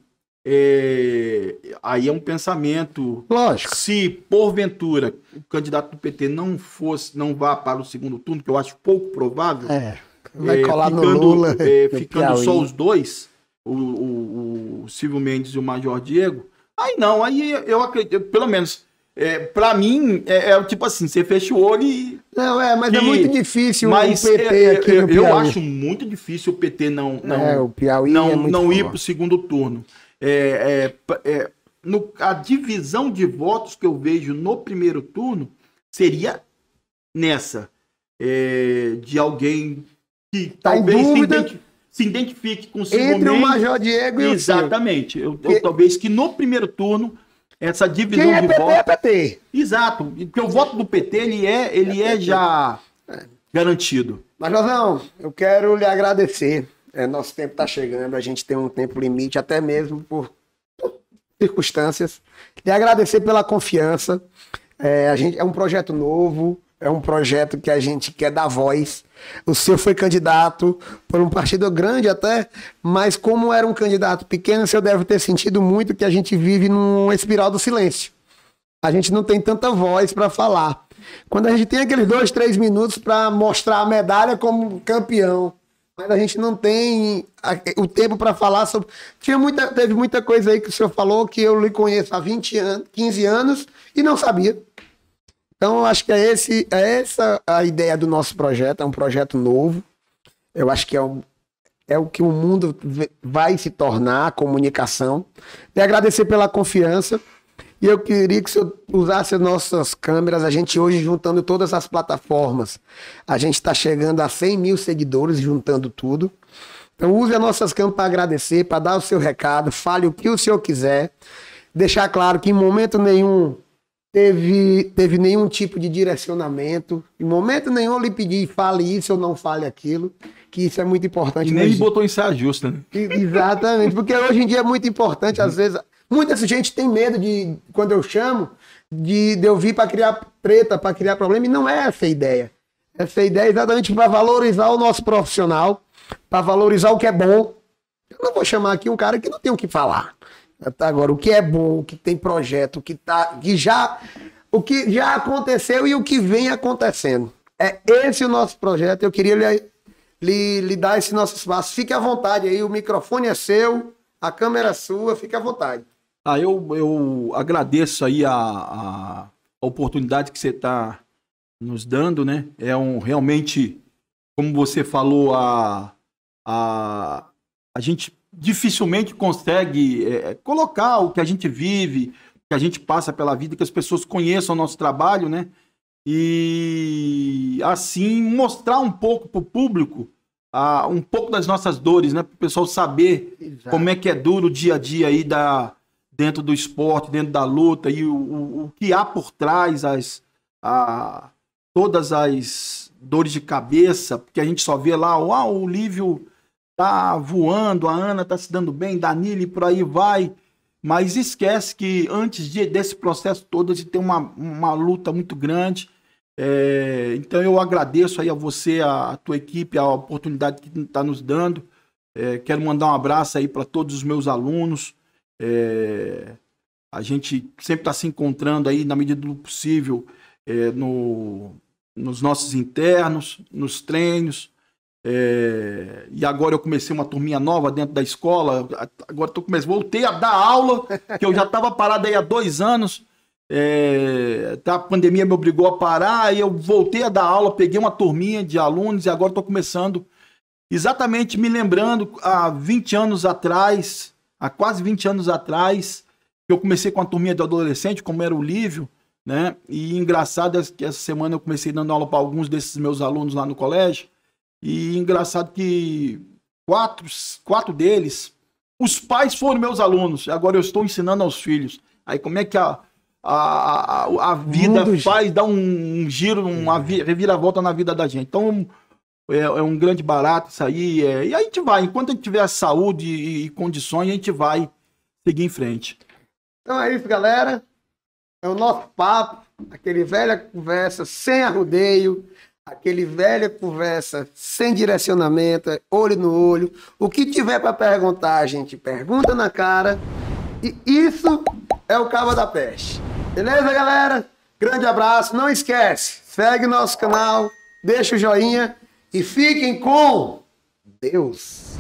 é, aí é um pensamento. Lógico. Se porventura o candidato do PT não fosse, não vá para o segundo turno, que eu acho pouco provável, é, vai é, colar é, ficando, no Lula, ficando só os dois, o, o, o Silvio Mendes e o Major Diego. Aí não, aí eu acredito, pelo menos é, pra mim, é, é tipo assim, você fecha o olho e. Não, é, mas é que... é muito difícil mas o é, PT é, aqui eu, no Piauí. Eu acho muito difícil o PT não, não, é, o Piauí não, é não ir pro segundo turno. É, é, é, no, a divisão de votos que eu vejo no primeiro turno seria nessa. de alguém que tá talvez se identifique consigo Entre o Major Diego e Exatamente. o Exatamente. Eu, eu, talvez que no primeiro turno essa divisão Quem é de PT voto. É PT. Exato, porque o voto do PT ele é, ele é, é já é. garantido. Mas Josão, eu quero lhe agradecer. É, nosso tempo está chegando, a gente tem um tempo limite, até mesmo por circunstâncias. Lhe agradecer pela confiança. É, a gente, é um projeto novo, é um projeto que a gente quer dar voz. O senhor foi candidato por um partido grande até, mas como era um candidato pequeno, o senhor deve ter sentido muito que a gente vive numa espiral do silêncio. A gente não tem tanta voz para falar. Quando a gente tem aqueles dois, três minutos para mostrar a medalha como campeão, mas a gente não tem o tempo para falar sobre. Tinha muita, teve muita coisa aí que o senhor falou que eu lhe conheço há 20 anos, 15 anos e não sabia. Então, eu acho que é, esse, é essa a ideia do nosso projeto. É um projeto novo. Eu acho que é, um, é o que o mundo vai se tornar a comunicação. E agradecer pela confiança. E eu queria que você usasse nossas câmeras. A gente hoje, juntando todas as plataformas, a gente está chegando a 100 mil seguidores, juntando tudo. Então, use as nossas câmeras para agradecer, para dar o seu recado, fale o que o senhor quiser. Deixar claro que em momento nenhum teve, teve nenhum tipo de direcionamento. Em momento nenhum eu lhe pedi fale isso ou não fale aquilo, que isso é muito importante. E nem hoje. botou em saia justa, né? Exatamente, porque hoje em dia é muito importante, às vezes. Muita gente tem medo de, quando eu chamo, de, de eu vir para criar treta, para criar problema, e não é essa a ideia. Essa ideia é exatamente para valorizar o nosso profissional, para valorizar o que é bom. Eu não vou chamar aqui um cara que não tem o que falar. Tá, agora, o que é bom, o que tem projeto, o que, tá, que já, o que já aconteceu e o que vem acontecendo. É esse o nosso projeto. Eu queria lhe, lhe, lhe dar esse nosso espaço. Fique à vontade aí, o microfone é seu, a câmera é sua, fique à vontade. Ah, eu, eu agradeço aí a, a oportunidade que você está nos dando, né? É um realmente, como você falou, a, a, a gente dificilmente consegue é, colocar o que a gente vive, que a gente passa pela vida, que as pessoas conheçam o nosso trabalho, né? E assim mostrar um pouco para o público uh, um pouco das nossas dores, né? Para o pessoal saber Exato. como é que é duro o dia a dia aí da, dentro do esporte, dentro da luta e o, o, o que há por trás, as, a, todas as dores de cabeça, porque a gente só vê lá, ah, o Lívio tá voando, a Ana tá se dando bem, Danilo e por aí vai. Mas esquece que antes de, desse processo todo, a gente tem uma, uma luta muito grande. É, então eu agradeço aí a você, a, a tua equipe, a oportunidade que está nos dando. É, quero mandar um abraço aí para todos os meus alunos. É, a gente sempre está se encontrando aí na medida do possível é, no, nos nossos internos, nos treinos. É, e agora eu comecei uma turminha nova dentro da escola. Agora tô comecei, voltei a dar aula, que eu já estava parado aí há dois anos. É, tá, a pandemia me obrigou a parar e eu voltei a dar aula, peguei uma turminha de alunos e agora estou começando. Exatamente me lembrando há 20 anos atrás, há quase 20 anos atrás, que eu comecei com a turminha de adolescente, como era o Lívio, né? E engraçado é que essa semana eu comecei dando aula para alguns desses meus alunos lá no colégio. E engraçado que quatro, quatro deles, os pais foram meus alunos, agora eu estou ensinando aos filhos. Aí como é que a, a, a, a vida Mundo, faz, dá um, um giro, uma é. reviravolta na vida da gente. Então é, é um grande barato isso aí. É, e aí a gente vai, enquanto a gente tiver a saúde e, e condições, a gente vai seguir em frente. Então é isso, galera. É o nosso papo, aquele velha conversa sem arrudeio Aquele velha conversa sem direcionamento, é olho no olho. O que tiver para perguntar, a gente pergunta na cara. E isso é o cava da Peste. Beleza, galera? Grande abraço. Não esquece, segue nosso canal, deixa o joinha e fiquem com Deus.